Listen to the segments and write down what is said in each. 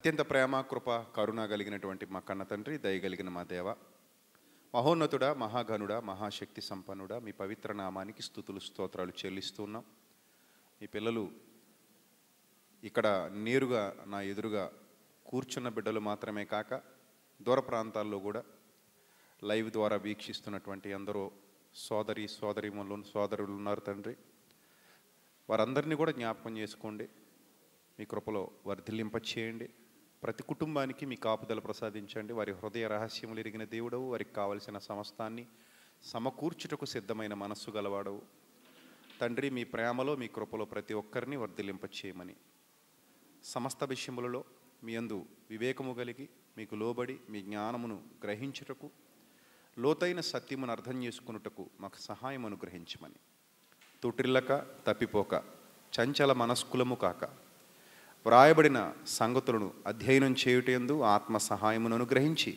అత్యంత ప్రేమ కృప కరుణ కలిగినటువంటి మా కన్న తండ్రి దయగలిగిన మా దేవ మహోన్నతుడ మహాఘనుడ మహాశక్తి సంపన్నుడా మీ పవిత్ర నామానికి స్థుతులు స్తోత్రాలు చెల్లిస్తున్నాం మీ పిల్లలు ఇక్కడ నేరుగా నా ఎదురుగా కూర్చున్న బిడ్డలు మాత్రమే కాక దూర ప్రాంతాల్లో కూడా లైవ్ ద్వారా వీక్షిస్తున్నటువంటి ఎందరో సోదరి సోదరిములు సోదరులు ఉన్నారు తండ్రి వారందరినీ కూడా జ్ఞాపకం చేసుకోండి మీ కృపలో వర్ధిల్లింప చేయండి ప్రతి కుటుంబానికి మీ కాపుదల ప్రసాదించండి వారి హృదయ రహస్యములు ఎరిగిన దేవుడవు వారికి కావలసిన సమస్తాన్ని సమకూర్చుటకు సిద్ధమైన మనస్సు గలవాడవు తండ్రి మీ ప్రేమలో మీ కృపలో ప్రతి ఒక్కరిని వర్ధిలింపచేయమని సమస్త విషయములలో మీ అందు వివేకము కలిగి మీకు లోబడి మీ జ్ఞానమును గ్రహించుటకు లోతైన సత్యమును అర్థం చేసుకున్నటకు మాకు సహాయం అనుగ్రహించమని తుట్రిల్లక తప్పిపోక చంచల మనస్కులము కాక వ్రాయబడిన సంగతులను అధ్యయనం చేయుటందు ఆత్మ సహాయమును అనుగ్రహించి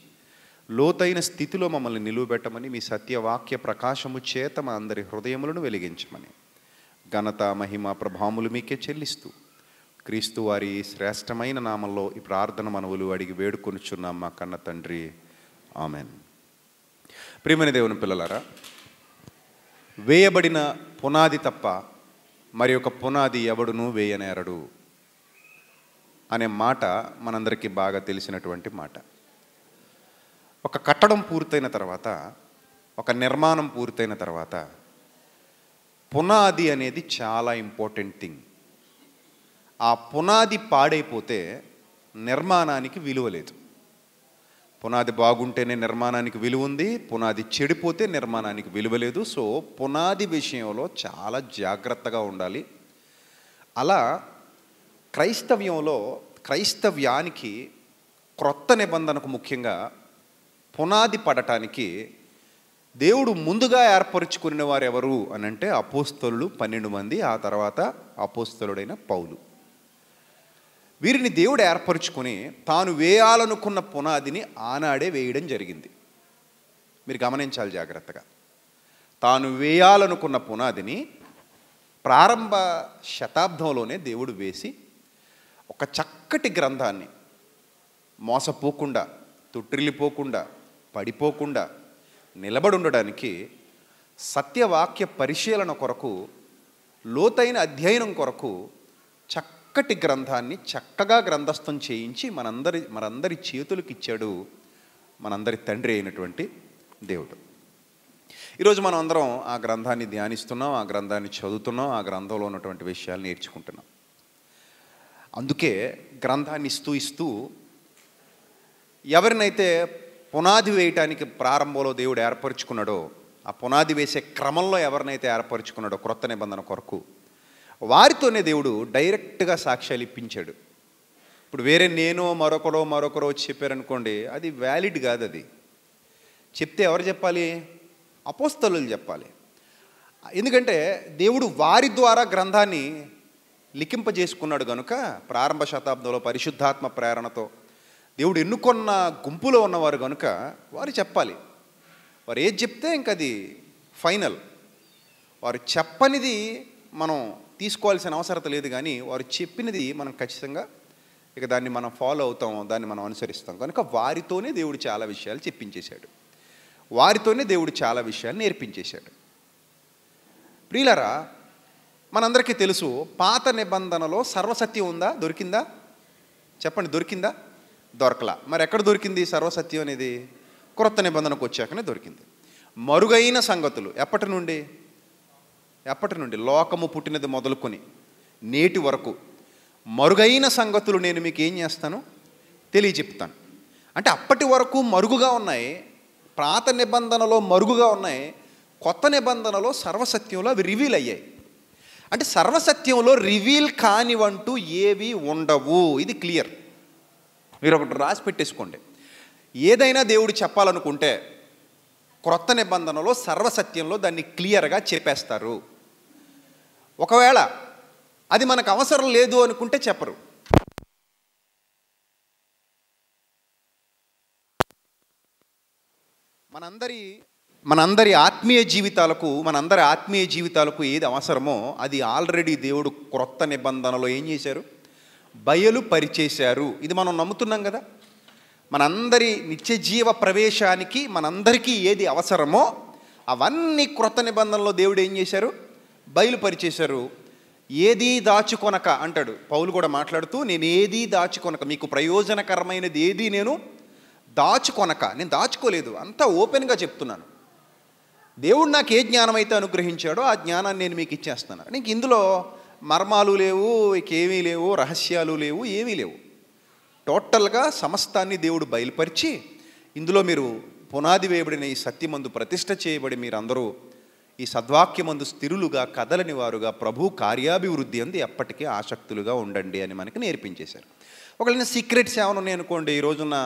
లోతైన స్థితిలో మమ్మల్ని నిలువబెట్టమని మీ సత్యవాక్య ప్రకాశము చేత మా అందరి హృదయములను వెలిగించమని ఘనత మహిమ ప్రభాములు మీకే చెల్లిస్తూ క్రీస్తు వారి శ్రేష్టమైన నామంలో ఈ ప్రార్థన మనవులు అడిగి వేడుకొనుచున్నాం మా కన్న తండ్రి ఆమెన్ ప్రియమైన దేవుని పిల్లలారా వేయబడిన పునాది తప్ప మరి ఒక పునాది ఎవడునూ వేయనేరడు అనే మాట మనందరికీ బాగా తెలిసినటువంటి మాట ఒక కట్టడం పూర్తయిన తర్వాత ఒక నిర్మాణం పూర్తయిన తర్వాత పునాది అనేది చాలా ఇంపార్టెంట్ థింగ్ ఆ పునాది పాడైపోతే నిర్మాణానికి విలువ లేదు పునాది బాగుంటేనే నిర్మాణానికి విలువ ఉంది పునాది చెడిపోతే నిర్మాణానికి విలువ లేదు సో పునాది విషయంలో చాలా జాగ్రత్తగా ఉండాలి అలా క్రైస్తవ్యంలో క్రైస్తవ్యానికి క్రొత్త నిబంధనకు ముఖ్యంగా పునాది పడటానికి దేవుడు ముందుగా ఏర్పరచుకున్న వారు ఎవరు అని అంటే అపోస్తలు పన్నెండు మంది ఆ తర్వాత అపోస్తలుడైన పౌలు వీరిని దేవుడు ఏర్పరుచుకుని తాను వేయాలనుకున్న పునాదిని ఆనాడే వేయడం జరిగింది మీరు గమనించాలి జాగ్రత్తగా తాను వేయాలనుకున్న పునాదిని ప్రారంభ శతాబ్దంలోనే దేవుడు వేసి చక్కటి గ్రంథాన్ని మోసపోకుండా తుట్రిల్లిపోకుండా పడిపోకుండా నిలబడి ఉండడానికి సత్యవాక్య పరిశీలన కొరకు లోతైన అధ్యయనం కొరకు చక్కటి గ్రంథాన్ని చక్కగా గ్రంథస్థం చేయించి మనందరి మనందరి చేతులకు ఇచ్చాడు మనందరి తండ్రి అయినటువంటి దేవుడు ఈరోజు మనం అందరం ఆ గ్రంథాన్ని ధ్యానిస్తున్నాం ఆ గ్రంథాన్ని చదువుతున్నాం ఆ గ్రంథంలో ఉన్నటువంటి విషయాలు నేర్చుకుంటున్నాం అందుకే గ్రంథాన్ని ఇస్తూ ఇస్తూ ఎవరినైతే పునాది వేయటానికి ప్రారంభంలో దేవుడు ఏర్పరచుకున్నాడో ఆ పునాది వేసే క్రమంలో ఎవరినైతే ఏర్పరచుకున్నాడో క్రొత్త నిబంధన కొరకు వారితోనే దేవుడు డైరెక్ట్గా సాక్ష్యాలు ఇప్పించాడు ఇప్పుడు వేరే నేను మరొకరో మరొకరో వచ్చి చెప్పారనుకోండి అది వ్యాలిడ్ కాదు అది చెప్తే ఎవరు చెప్పాలి అపోస్తలు చెప్పాలి ఎందుకంటే దేవుడు వారి ద్వారా గ్రంథాన్ని లిఖింపజేసుకున్నాడు గనుక ప్రారంభ శతాబ్దంలో పరిశుద్ధాత్మ ప్రేరణతో దేవుడు ఎన్నుకున్న గుంపులో ఉన్నవారు కనుక వారు చెప్పాలి వారు ఏది చెప్తే అది ఫైనల్ వారు చెప్పనిది మనం తీసుకోవాల్సిన అవసరత లేదు కానీ వారు చెప్పినది మనం ఖచ్చితంగా ఇక దాన్ని మనం ఫాలో అవుతాం దాన్ని మనం అనుసరిస్తాం కనుక వారితోనే దేవుడు చాలా విషయాలు చెప్పించేశాడు వారితోనే దేవుడు చాలా విషయాలు నేర్పించేశాడు ప్రియులరా మనందరికీ తెలుసు పాత నిబంధనలో సర్వసత్యం ఉందా దొరికిందా చెప్పండి దొరికిందా దొరకలా మరి ఎక్కడ దొరికింది సర్వసత్యం అనేది క్రొత్త నిబంధనకు వచ్చాకనే దొరికింది మరుగైన సంగతులు ఎప్పటి నుండి ఎప్పటి నుండి లోకము పుట్టినది మొదలుకొని నేటి వరకు మరుగైన సంగతులు నేను మీకు ఏం చేస్తాను తెలియజెప్తాను అంటే అప్పటి వరకు మరుగుగా ఉన్నాయి పాత నిబంధనలో మరుగుగా ఉన్నాయి కొత్త నిబంధనలో సర్వసత్యంలో అవి రివీల్ అయ్యాయి అంటే సర్వసత్యంలో రివీల్ కానివంటూ ఏవి ఉండవు ఇది క్లియర్ మీరు ఒకటి రాసి పెట్టేసుకోండి ఏదైనా దేవుడు చెప్పాలనుకుంటే క్రొత్త నిబంధనలో సర్వసత్యంలో దాన్ని క్లియర్గా చెప్పేస్తారు ఒకవేళ అది మనకు అవసరం లేదు అనుకుంటే చెప్పరు మనందరి మనందరి ఆత్మీయ జీవితాలకు మనందరి ఆత్మీయ జీవితాలకు ఏది అవసరమో అది ఆల్రెడీ దేవుడు క్రొత్త నిబంధనలో ఏం చేశారు బయలు పరిచేశారు ఇది మనం నమ్ముతున్నాం కదా మనందరి నిత్యజీవ ప్రవేశానికి మనందరికీ ఏది అవసరమో అవన్నీ క్రొత్త నిబంధనలో దేవుడు ఏం చేశారు బయలుపరిచేశారు ఏది దాచుకొనక అంటాడు పౌలు కూడా మాట్లాడుతూ నేను ఏది దాచుకొనక మీకు ప్రయోజనకరమైనది ఏది నేను దాచుకొనక నేను దాచుకోలేదు అంతా ఓపెన్గా చెప్తున్నాను దేవుడు నాకు ఏ జ్ఞానమైతే అనుగ్రహించాడో ఆ జ్ఞానాన్ని నేను మీకు ఇచ్చేస్తాను నీకు ఇందులో మర్మాలు లేవు ఏమీ లేవు రహస్యాలు లేవు ఏమీ లేవు టోటల్గా సమస్తాన్ని దేవుడు బయలుపరిచి ఇందులో మీరు పునాది వేయబడిన ఈ సత్యమందు ప్రతిష్ట చేయబడి మీరందరూ ఈ సద్వాక్యమందు స్థిరులుగా కదలని వారుగా ప్రభు కార్యాభివృద్ధి అంది ఎప్పటికీ ఆసక్తులుగా ఉండండి అని మనకి నేర్పించేశారు ఒకవేళ సీక్రెట్స్ ఏమైనా ఉన్నాయనుకోండి ఈ రోజున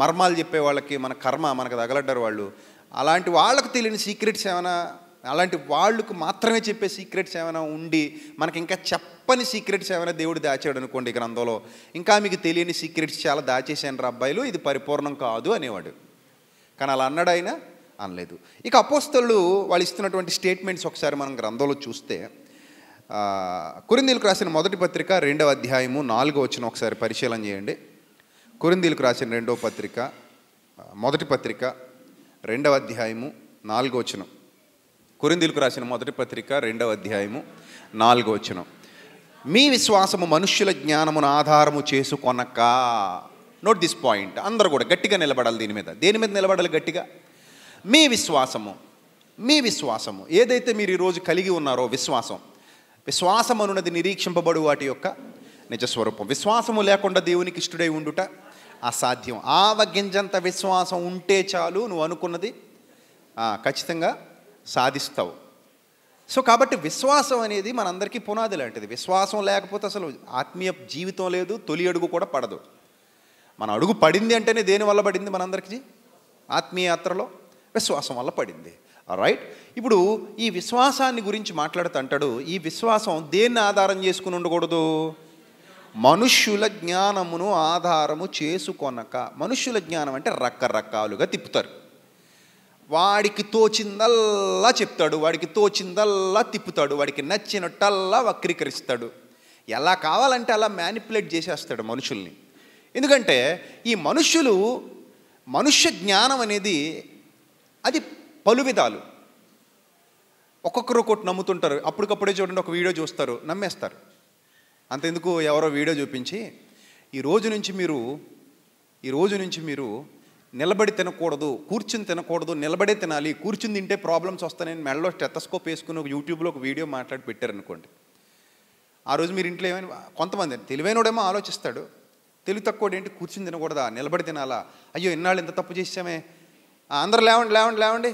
మర్మాలు చెప్పే వాళ్ళకి మన కర్మ మనకు తగలడ్డారు వాళ్ళు అలాంటి వాళ్ళకు తెలియని సీక్రెట్స్ ఏమైనా అలాంటి వాళ్ళకు మాత్రమే చెప్పే సీక్రెట్స్ ఏమైనా ఉండి మనకి ఇంకా చెప్పని సీక్రెట్స్ ఏమైనా దేవుడు దాచాడు అనుకోండి గ్రంథంలో ఇంకా మీకు తెలియని సీక్రెట్స్ చాలా దాచేసాను అబ్బాయిలు ఇది పరిపూర్ణం కాదు అనేవాడు కానీ అలా అన్నాడు ఆయన అనలేదు ఇక అపోస్తలు వాళ్ళు ఇస్తున్నటువంటి స్టేట్మెంట్స్ ఒకసారి మనం గ్రంథంలో చూస్తే కురిందీలకు రాసిన మొదటి పత్రిక రెండవ అధ్యాయము నాలుగో వచ్చిన ఒకసారి పరిశీలన చేయండి కురిందీలకు రాసిన రెండవ పత్రిక మొదటి పత్రిక రెండవ అధ్యాయము నాలుగోచనం కొరిందీలకు రాసిన మొదటి పత్రిక రెండవ అధ్యాయము నాలుగోచనం మీ విశ్వాసము మనుష్యుల జ్ఞానమును ఆధారము చేసుకొనక నోట్ దిస్ పాయింట్ అందరూ కూడా గట్టిగా నిలబడాలి దీని మీద దేని మీద నిలబడాలి గట్టిగా మీ విశ్వాసము మీ విశ్వాసము ఏదైతే మీరు ఈరోజు కలిగి ఉన్నారో విశ్వాసం విశ్వాసం అనున్నది నిరీక్షింపబడు వాటి యొక్క నిజస్వరూపం విశ్వాసము లేకుండా దేవునికి ఇష్టడై ఉండుట అసాధ్యం ఆవగింజంత విశ్వాసం ఉంటే చాలు నువ్వు అనుకున్నది ఖచ్చితంగా సాధిస్తావు సో కాబట్టి విశ్వాసం అనేది మనందరికీ పునాది లాంటిది విశ్వాసం లేకపోతే అసలు ఆత్మీయ జీవితం లేదు తొలి అడుగు కూడా పడదు మన అడుగు పడింది అంటేనే దేనివల్ల పడింది మనందరికీ ఆత్మీయ యాత్రలో విశ్వాసం వల్ల పడింది రైట్ ఇప్పుడు ఈ విశ్వాసాన్ని గురించి మాట్లాడుతూ అంటాడు ఈ విశ్వాసం దేన్ని ఆధారం చేసుకుని ఉండకూడదు మనుష్యుల జ్ఞానమును ఆధారము చేసుకొనక మనుష్యుల జ్ఞానం అంటే రకరకాలుగా తిప్పుతారు వాడికి తోచిందల్లా చెప్తాడు వాడికి తోచిందల్లా తిప్పుతాడు వాడికి నచ్చినట్టల్లా వక్రీకరిస్తాడు ఎలా కావాలంటే అలా మ్యానిపులేట్ చేసేస్తాడు మనుషుల్ని ఎందుకంటే ఈ మనుష్యులు మనుష్య జ్ఞానం అనేది అది పలు విధాలు ఒక్కొక్కరు ఒకటి నమ్ముతుంటారు అప్పటికప్పుడే చూడండి ఒక వీడియో చూస్తారు నమ్మేస్తారు అంతెందుకు ఎవరో వీడియో చూపించి ఈ రోజు నుంచి మీరు ఈ రోజు నుంచి మీరు నిలబడి తినకూడదు కూర్చుని తినకూడదు నిలబడే తినాలి కూర్చుని తింటే ప్రాబ్లమ్స్ వస్తాయని మెడలో స్టెతస్కోప్ వేసుకుని ఒక యూట్యూబ్లో ఒక వీడియో మాట్లాడి పెట్టారనుకోండి ఆ రోజు మీరు ఇంట్లో ఏమైనా కొంతమంది తెలివైనడేమో ఆలోచిస్తాడు తెలివి తక్కువ ఏంటి కూర్చుని తినకూడదా నిలబడి తినాలా అయ్యో ఇన్నాళ్ళు ఇంత తప్పు చేసామే అందరూ లేవండి లేవండి లేవండి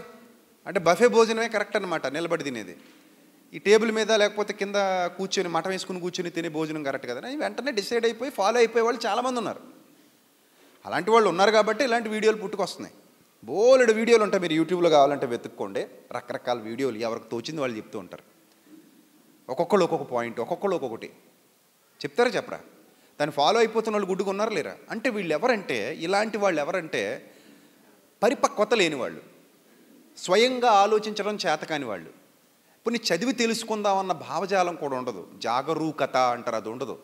అంటే బఫే భోజనమే కరెక్ట్ అనమాట నిలబడి తినేది ఈ టేబుల్ మీద లేకపోతే కింద కూర్చొని మటం వేసుకుని కూర్చొని తినే భోజనం కరెక్ట్ కదా వెంటనే డిసైడ్ అయిపోయి ఫాలో అయిపోయే వాళ్ళు చాలామంది ఉన్నారు అలాంటి వాళ్ళు ఉన్నారు కాబట్టి ఇలాంటి వీడియోలు పుట్టుకొస్తున్నాయి బోలెడు వీడియోలు ఉంటాయి మీరు యూట్యూబ్లో కావాలంటే వెతుక్కోండి రకరకాల వీడియోలు ఎవరికి తోచింది వాళ్ళు చెప్తూ ఉంటారు ఒక్కొక్కళ్ళు ఒక్కొక్క పాయింట్ ఒక్కొక్కళ్ళు ఒక్కొక్కటి చెప్తారా చెప్పరా దాన్ని ఫాలో అయిపోతున్న వాళ్ళు గుడ్డుకు ఉన్నారు లేరా అంటే వీళ్ళు ఎవరంటే ఇలాంటి వాళ్ళు ఎవరంటే పరిపక్వత లేని వాళ్ళు స్వయంగా ఆలోచించడం చేతకాని వాళ్ళు కొన్ని చదివి తెలుసుకుందామన్న భావజాలం కూడా ఉండదు జాగరూకత అంటారు అది ఉండదు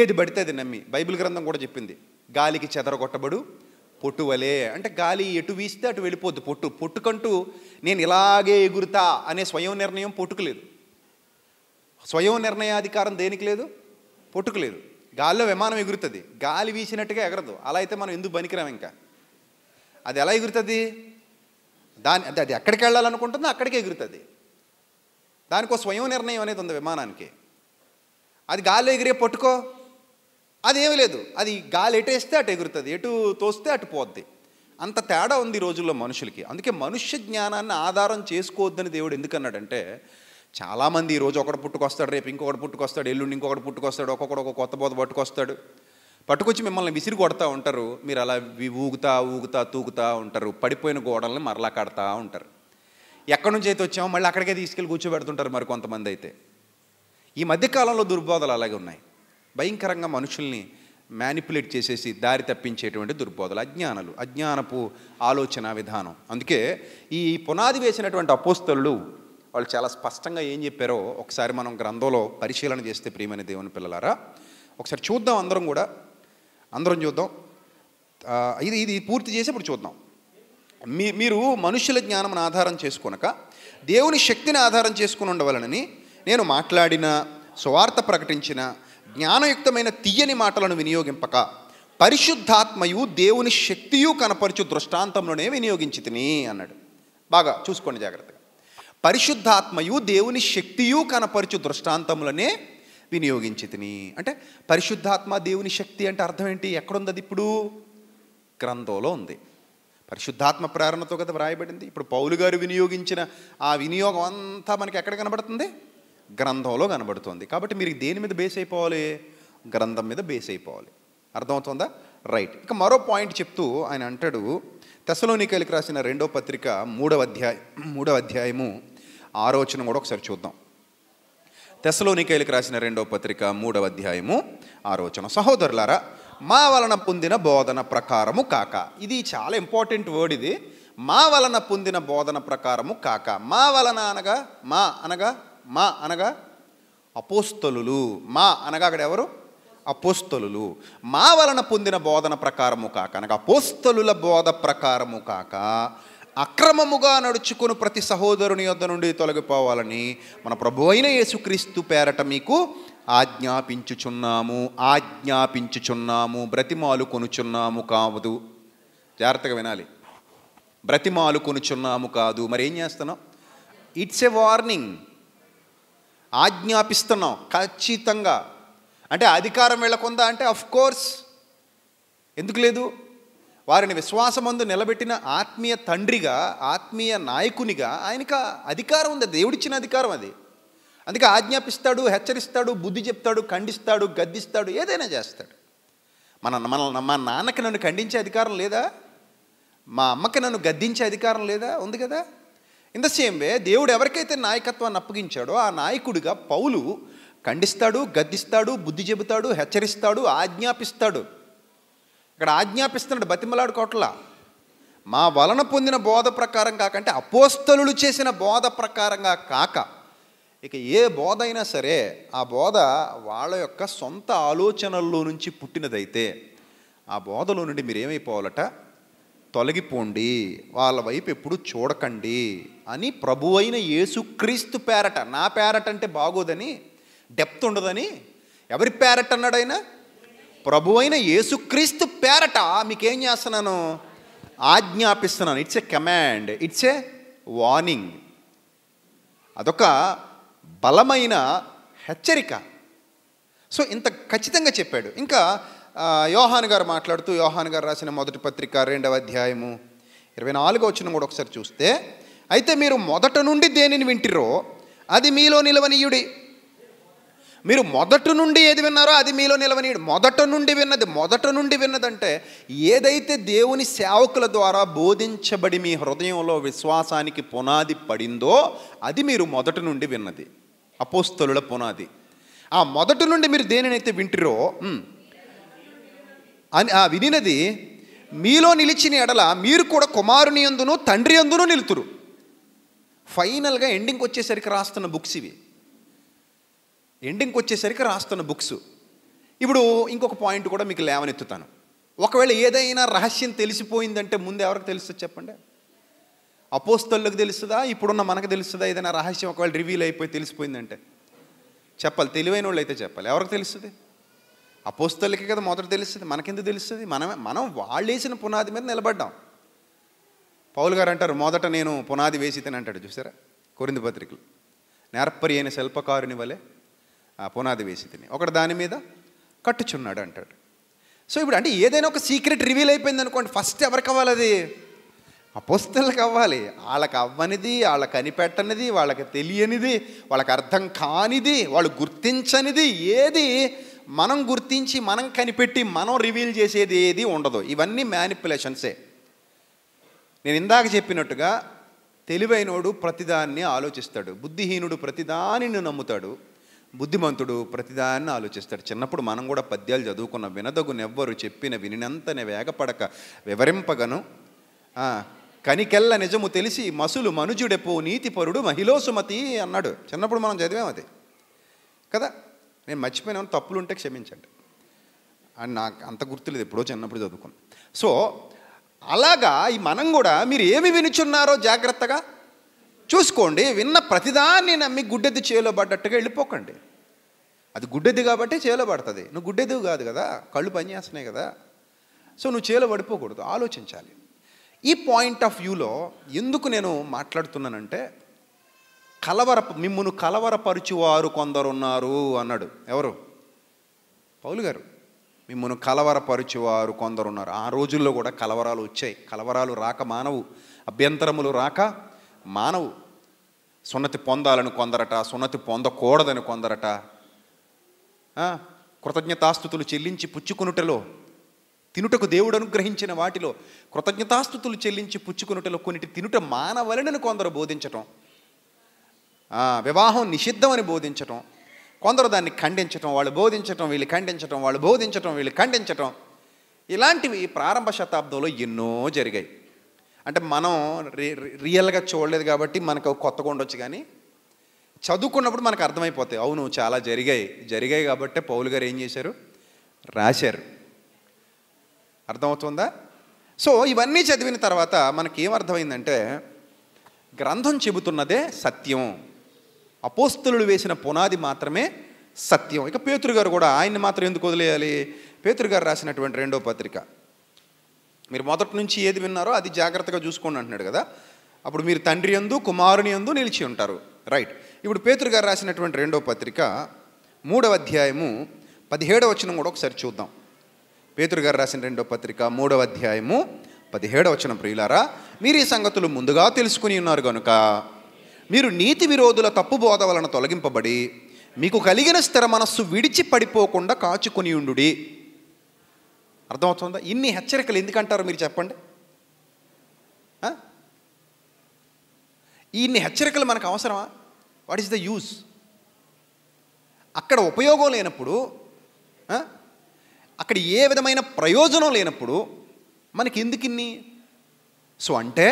ఏది పడితే అది నమ్మి బైబిల్ గ్రంథం కూడా చెప్పింది గాలికి చెదరగొట్టబడు పొట్టువలే అంటే గాలి ఎటు వీస్తే అటు వెళ్ళిపోద్దు పొట్టు పొట్టుకంటూ నేను ఇలాగే ఎగురుతా అనే స్వయం నిర్ణయం పొట్టుకులేదు స్వయం నిర్ణయాధికారం దేనికి లేదు పొట్టుకులేదు గాలిలో విమానం ఎగురుతుంది గాలి వీసినట్టుగా ఎగరదు అలా అయితే మనం ఎందుకు బనికిరాం ఇంకా అది ఎలా ఎగురుతుంది దాని అది అది ఎక్కడికి వెళ్ళాలనుకుంటుందో అక్కడికి ఎగురుతుంది దానికో స్వయం నిర్ణయం అనేది ఉంది విమానానికి అది గాలి ఎగిరే పట్టుకో అది ఏమి లేదు అది గాలి ఎటు వేస్తే అటు ఎగురుతుంది ఎటు తోస్తే అటు పోద్ది అంత తేడా ఉంది ఈ రోజుల్లో మనుషులకి అందుకే మనుష్య జ్ఞానాన్ని ఆధారం చేసుకోవద్దని దేవుడు ఎందుకన్నాడంటే చాలామంది ఈరోజు ఒకడు పుట్టుకొస్తాడు రేపు ఇంకొకటి పుట్టుకొస్తాడు ఎల్లుండి ఇంకొకటి పుట్టుకొస్తాడు ఒక్కొక్కడు ఒక కొత్త బోధ పట్టుకొస్తాడు పట్టుకొచ్చి మిమ్మల్ని విసిరి కొడతా ఉంటారు మీరు అలా ఊగుతా ఊగుతా తూగుతా ఉంటారు పడిపోయిన గోడల్ని మరలా కడతా ఉంటారు ఎక్కడి నుంచి అయితే వచ్చామో మళ్ళీ అక్కడికే తీసుకెళ్ళి కూర్చోబెడుతుంటారు మరి కొంతమంది అయితే ఈ మధ్యకాలంలో దుర్బోధలు అలాగే ఉన్నాయి భయంకరంగా మనుషుల్ని మ్యానిపులేట్ చేసేసి దారి తప్పించేటువంటి దుర్బోధలు అజ్ఞానాలు అజ్ఞానపు ఆలోచన విధానం అందుకే ఈ పునాది వేసినటువంటి అపోస్తలు వాళ్ళు చాలా స్పష్టంగా ఏం చెప్పారో ఒకసారి మనం గ్రంథంలో పరిశీలన చేస్తే ప్రియమైన దేవుని పిల్లలారా ఒకసారి చూద్దాం అందరం కూడా అందరం చూద్దాం ఇది ఇది పూర్తి చేసి ఇప్పుడు చూద్దాం మీ మీరు మనుషుల జ్ఞానం ఆధారం చేసుకొనక దేవుని శక్తిని ఆధారం చేసుకుని ఉండవలనని నేను మాట్లాడిన స్వార్థ ప్రకటించిన జ్ఞానయుక్తమైన తీయని మాటలను వినియోగింపక పరిశుద్ధాత్మయు దేవుని శక్తియు కనపరచు దృష్టాంతంలోనే వినియోగించి తిని అన్నాడు బాగా చూసుకోండి జాగ్రత్తగా పరిశుద్ధాత్మయు దేవుని శక్తియు కనపరచు దృష్టాంతంలోనే వినియోగించి తిని అంటే పరిశుద్ధాత్మ దేవుని శక్తి అంటే అర్థం ఏంటి ఎక్కడుంది ఇప్పుడు గ్రంథంలో ఉంది పరిశుద్ధాత్మ ప్రేరణతో కదా వ్రాయబడింది ఇప్పుడు పౌలు గారు వినియోగించిన ఆ వినియోగం అంతా మనకి ఎక్కడ కనబడుతుంది గ్రంథంలో కనబడుతుంది కాబట్టి మీరు దేని మీద బేస్ అయిపోవాలి గ్రంథం మీద బేస్ అయిపోవాలి అర్థమవుతుందా రైట్ ఇక మరో పాయింట్ చెప్తూ ఆయన అంటాడు తెసలోనికలకి రాసిన రెండో పత్రిక మూడవ అధ్యాయం మూడవ అధ్యాయము ఆరోచన కూడా ఒకసారి చూద్దాం తెసలోనికైలకు రాసిన రెండో పత్రిక మూడవ అధ్యాయము ఆరోచన సహోదరులారా మా వలన పొందిన బోధన ప్రకారము కాక ఇది చాలా ఇంపార్టెంట్ వర్డ్ ఇది మా వలన పొందిన బోధన ప్రకారము కాక మా వలన అనగా మా అనగా మా అనగా అపోస్తలు మా అనగా అక్కడ ఎవరు అపోస్తలు మా వలన పొందిన బోధన ప్రకారము కాక అనగా అపోస్తలుల బోధ ప్రకారము కాక అక్రమముగా నడుచుకుని ప్రతి సహోదరుని యొద్ద నుండి తొలగిపోవాలని మన ప్రభు అయిన యేసుక్రీస్తు పేరట మీకు ఆజ్ఞాపించుచున్నాము ఆజ్ఞాపించుచున్నాము బ్రతిమాలు కొనుచున్నాము కావదు జాగ్రత్తగా వినాలి బ్రతిమాలు కొనుచున్నాము కాదు మరి ఏం చేస్తున్నాం ఇట్స్ ఎ వార్నింగ్ ఆజ్ఞాపిస్తున్నాం ఖచ్చితంగా అంటే అధికారం వెళ్ళకుందా అంటే అఫ్ కోర్స్ ఎందుకు లేదు వారిని విశ్వాసమందు నిలబెట్టిన ఆత్మీయ తండ్రిగా ఆత్మీయ నాయకునిగా ఆయనకు అధికారం ఉంది దేవుడిచ్చిన అధికారం అది అందుకే ఆజ్ఞాపిస్తాడు హెచ్చరిస్తాడు బుద్ధి చెప్తాడు ఖండిస్తాడు గద్దిస్తాడు ఏదైనా చేస్తాడు మన మన మా నాన్నకి నన్ను ఖండించే అధికారం లేదా మా అమ్మకి నన్ను గద్దించే అధికారం లేదా ఉంది కదా ఇన్ ద సేమ్ వే దేవుడు ఎవరికైతే నాయకత్వాన్ని అప్పగించాడో ఆ నాయకుడిగా పౌలు ఖండిస్తాడు గద్దిస్తాడు బుద్ధి చెబుతాడు హెచ్చరిస్తాడు ఆజ్ఞాపిస్తాడు ఇక్కడ ఆజ్ఞాపిస్తున్నాడు బతిమలాడు కోట్లా మా వలన పొందిన బోధ ప్రకారం కాకంటే అపోస్తలు చేసిన బోధ ప్రకారంగా కాక ఇక ఏ బోధ అయినా సరే ఆ బోధ వాళ్ళ యొక్క సొంత ఆలోచనల్లో నుంచి పుట్టినదైతే ఆ బోధలో నుండి మీరేమైపోవాలట తొలగిపోండి వాళ్ళ వైపు ఎప్పుడు చూడకండి అని ప్రభు అయిన యేసుక్రీస్తు పేరట నా పేరట అంటే బాగోదని డెప్త్ ఉండదని ఎవరి పేరట అన్నాడైనా ప్రభు అయిన యేసుక్రీస్తు పేరట మీకేం చేస్తున్నాను ఆజ్ఞాపిస్తున్నాను it's a command it's a warning అదొక బలమైన హెచ్చరిక సో ఇంత ఖచ్చితంగా చెప్పాడు ఇంకా యోహాన్ గారు మాట్లాడుతూ యోహాన్ గారు రాసిన మొదటి పత్రిక రెండవ అధ్యాయము ఇరవై నాలుగో వచ్చిన కూడా ఒకసారి చూస్తే అయితే మీరు మొదట నుండి దేనిని వింటిరో అది మీలో నిలవనీయుడి మీరు మొదట నుండి ఏది విన్నారో అది మీలో నిలవనీయుడు మొదట నుండి విన్నది మొదట నుండి విన్నదంటే ఏదైతే దేవుని సేవకుల ద్వారా బోధించబడి మీ హృదయంలో విశ్వాసానికి పునాది పడిందో అది మీరు మొదట నుండి విన్నది అపోస్తలుల పునాది ఆ మొదటి నుండి మీరు దేనినైతే వింటిరో అని ఆ వినినది మీలో నిలిచిన ఎడల మీరు కూడా కుమారుని ఎందును తండ్రి ఎందును నిలుతురు ఫైనల్గా ఎండింగ్కి వచ్చేసరికి రాస్తున్న బుక్స్ ఇవి ఎండింగ్కి వచ్చేసరికి రాస్తున్న బుక్స్ ఇప్పుడు ఇంకొక పాయింట్ కూడా మీకు లేవనెత్తుతాను ఒకవేళ ఏదైనా రహస్యం తెలిసిపోయిందంటే ముందు ఎవరికి తెలుస్తుంది చెప్పండి అపోస్తళ్ళకు తెలుస్తుందా ఇప్పుడున్న మనకు తెలుస్తుందా ఏదైనా రహస్యం ఒకవేళ రివీల్ అయిపోయి తెలిసిపోయిందంటే చెప్పాలి తెలివైన వాళ్ళు అయితే చెప్పాలి ఎవరికి తెలుస్తుంది అపోస్తలకి కదా మొదట తెలుస్తుంది మనకెందుకు తెలుస్తుంది మనమే మనం వాళ్ళు వేసిన పునాది మీద నిలబడ్డాం పౌలు గారు అంటారు మొదట నేను పునాది వేసి అంటాడు చూసారా కొరింది పత్రికలు నేర్పరి అయిన శిల్పకారుని వలె ఆ పునాది వేసి తిని ఒకటి దాని మీద కట్టుచున్నాడు అంటాడు సో ఇప్పుడు అంటే ఏదైనా ఒక సీక్రెట్ రివీల్ అయిపోయింది అనుకోండి ఫస్ట్ ఎవరికి అవ్వాలి అది అపోస్తలకు అవ్వాలి వాళ్ళకి అవ్వనిది వాళ్ళకి కనిపెట్టనిది వాళ్ళకి తెలియనిది వాళ్ళకి అర్థం కానిది వాళ్ళు గుర్తించనిది ఏది మనం గుర్తించి మనం కనిపెట్టి మనం రివీల్ చేసేది ఏది ఉండదు ఇవన్నీ మ్యానిపులేషన్సే నేను ఇందాక చెప్పినట్టుగా తెలివైనోడు ప్రతిదాన్ని ఆలోచిస్తాడు బుద్ధిహీనుడు ప్రతిదానిని నమ్ముతాడు బుద్ధిమంతుడు ప్రతిదాన్ని ఆలోచిస్తాడు చిన్నప్పుడు మనం కూడా పద్యాలు చదువుకున్న వినదగునెవ్వరు చెప్పిన వినినంతనే వేగపడక వివరింపగను కనికెల్ల నిజము తెలిసి మసులు మనుజుడెప్పు నీతిపరుడు పరుడు మహిళోసుమతి అన్నాడు చిన్నప్పుడు మనం చదివాం అది కదా నేను మర్చిపోయినా తప్పులు ఉంటే క్షమించండి అని నాకు అంత గుర్తులేదు ఎప్పుడో చిన్నప్పుడు చదువుకున్నాను సో అలాగా ఈ మనం కూడా మీరు ఏమి వినుచున్నారో జాగ్రత్తగా చూసుకోండి విన్న ప్రతిదాన్ని నమ్మి గుడ్డెద్దు చేలో పడ్డట్టుగా వెళ్ళిపోకండి అది గుడ్డెద్దు కాబట్టి చేలో పడుతుంది నువ్వు గుడ్డెద్దు కాదు కదా కళ్ళు పనిచేస్తున్నాయి కదా సో నువ్వు చేలో పడిపోకూడదు ఆలోచించాలి ఈ పాయింట్ ఆఫ్ వ్యూలో ఎందుకు నేను మాట్లాడుతున్నానంటే కలవర మిమ్మును కలవరపరుచువారు కొందరున్నారు అన్నాడు ఎవరు పౌలు గారు మిమ్మల్ని కలవరపరుచువారు కొందరున్నారు ఆ రోజుల్లో కూడా కలవరాలు వచ్చాయి కలవరాలు రాక మానవు అభ్యంతరములు రాక మానవు సున్నతి పొందాలని కొందరట సున్నతి పొందకూడదని కొందరట కృతజ్ఞతాస్థుతులు చెల్లించి పుచ్చుకునుటలో తినుటకు దేవుడు అనుగ్రహించిన వాటిలో కృతజ్ఞతాస్థుతులు చెల్లించి పుచ్చుకునుటలో కొన్నిటి తినుట మానవలనని కొందరు బోధించటం వివాహం నిషిద్ధం అని బోధించటం కొందరు దాన్ని ఖండించటం వాళ్ళు బోధించటం వీళ్ళు ఖండించటం వాళ్ళు బోధించటం వీళ్ళు ఖండించటం ఇలాంటివి ప్రారంభ శతాబ్దంలో ఎన్నో జరిగాయి అంటే మనం రియల్గా చూడలేదు కాబట్టి మనకు కొత్తగా ఉండొచ్చు కానీ చదువుకున్నప్పుడు మనకు అర్థమైపోతాయి అవును చాలా జరిగాయి జరిగాయి కాబట్టే పౌలు గారు ఏం చేశారు రాశారు అర్థమవుతుందా సో ఇవన్నీ చదివిన తర్వాత మనకి ఏమర్థమైందంటే గ్రంథం చెబుతున్నదే సత్యం అపోస్తులు వేసిన పునాది మాత్రమే సత్యం ఇక పేతురు గారు కూడా ఆయన్ని మాత్రం ఎందుకు వదిలేయాలి పేతురు గారు రాసినటువంటి రెండో పత్రిక మీరు మొదటి నుంచి ఏది విన్నారో అది జాగ్రత్తగా చూసుకోండి అంటున్నాడు కదా అప్పుడు మీరు తండ్రి ఎందు కుమారుని ఎందు నిలిచి ఉంటారు రైట్ ఇప్పుడు పేతురు గారు రాసినటువంటి రెండో పత్రిక మూడవ అధ్యాయము పదిహేడవ వచనం కూడా ఒకసారి చూద్దాం పేతురు గారు రాసిన రెండో పత్రిక మూడవ అధ్యాయము పదిహేడవ వచ్చిన ప్రియులారా మీరు ఈ సంగతులు ముందుగా తెలుసుకుని ఉన్నారు కనుక మీరు నీతి విరోధుల తప్పు బోధ వలన తొలగింపబడి మీకు కలిగిన స్థిర మనస్సు విడిచి పడిపోకుండా కాచుకుని ఉండు అర్థమవుతుందా ఇన్ని హెచ్చరికలు ఎందుకంటారు మీరు చెప్పండి ఇన్ని హెచ్చరికలు మనకు అవసరమా వాట్ ఈస్ ద యూస్ అక్కడ ఉపయోగం లేనప్పుడు అక్కడ ఏ విధమైన ప్రయోజనం లేనప్పుడు మనకి ఎందుకు ఇన్ని సో అంటే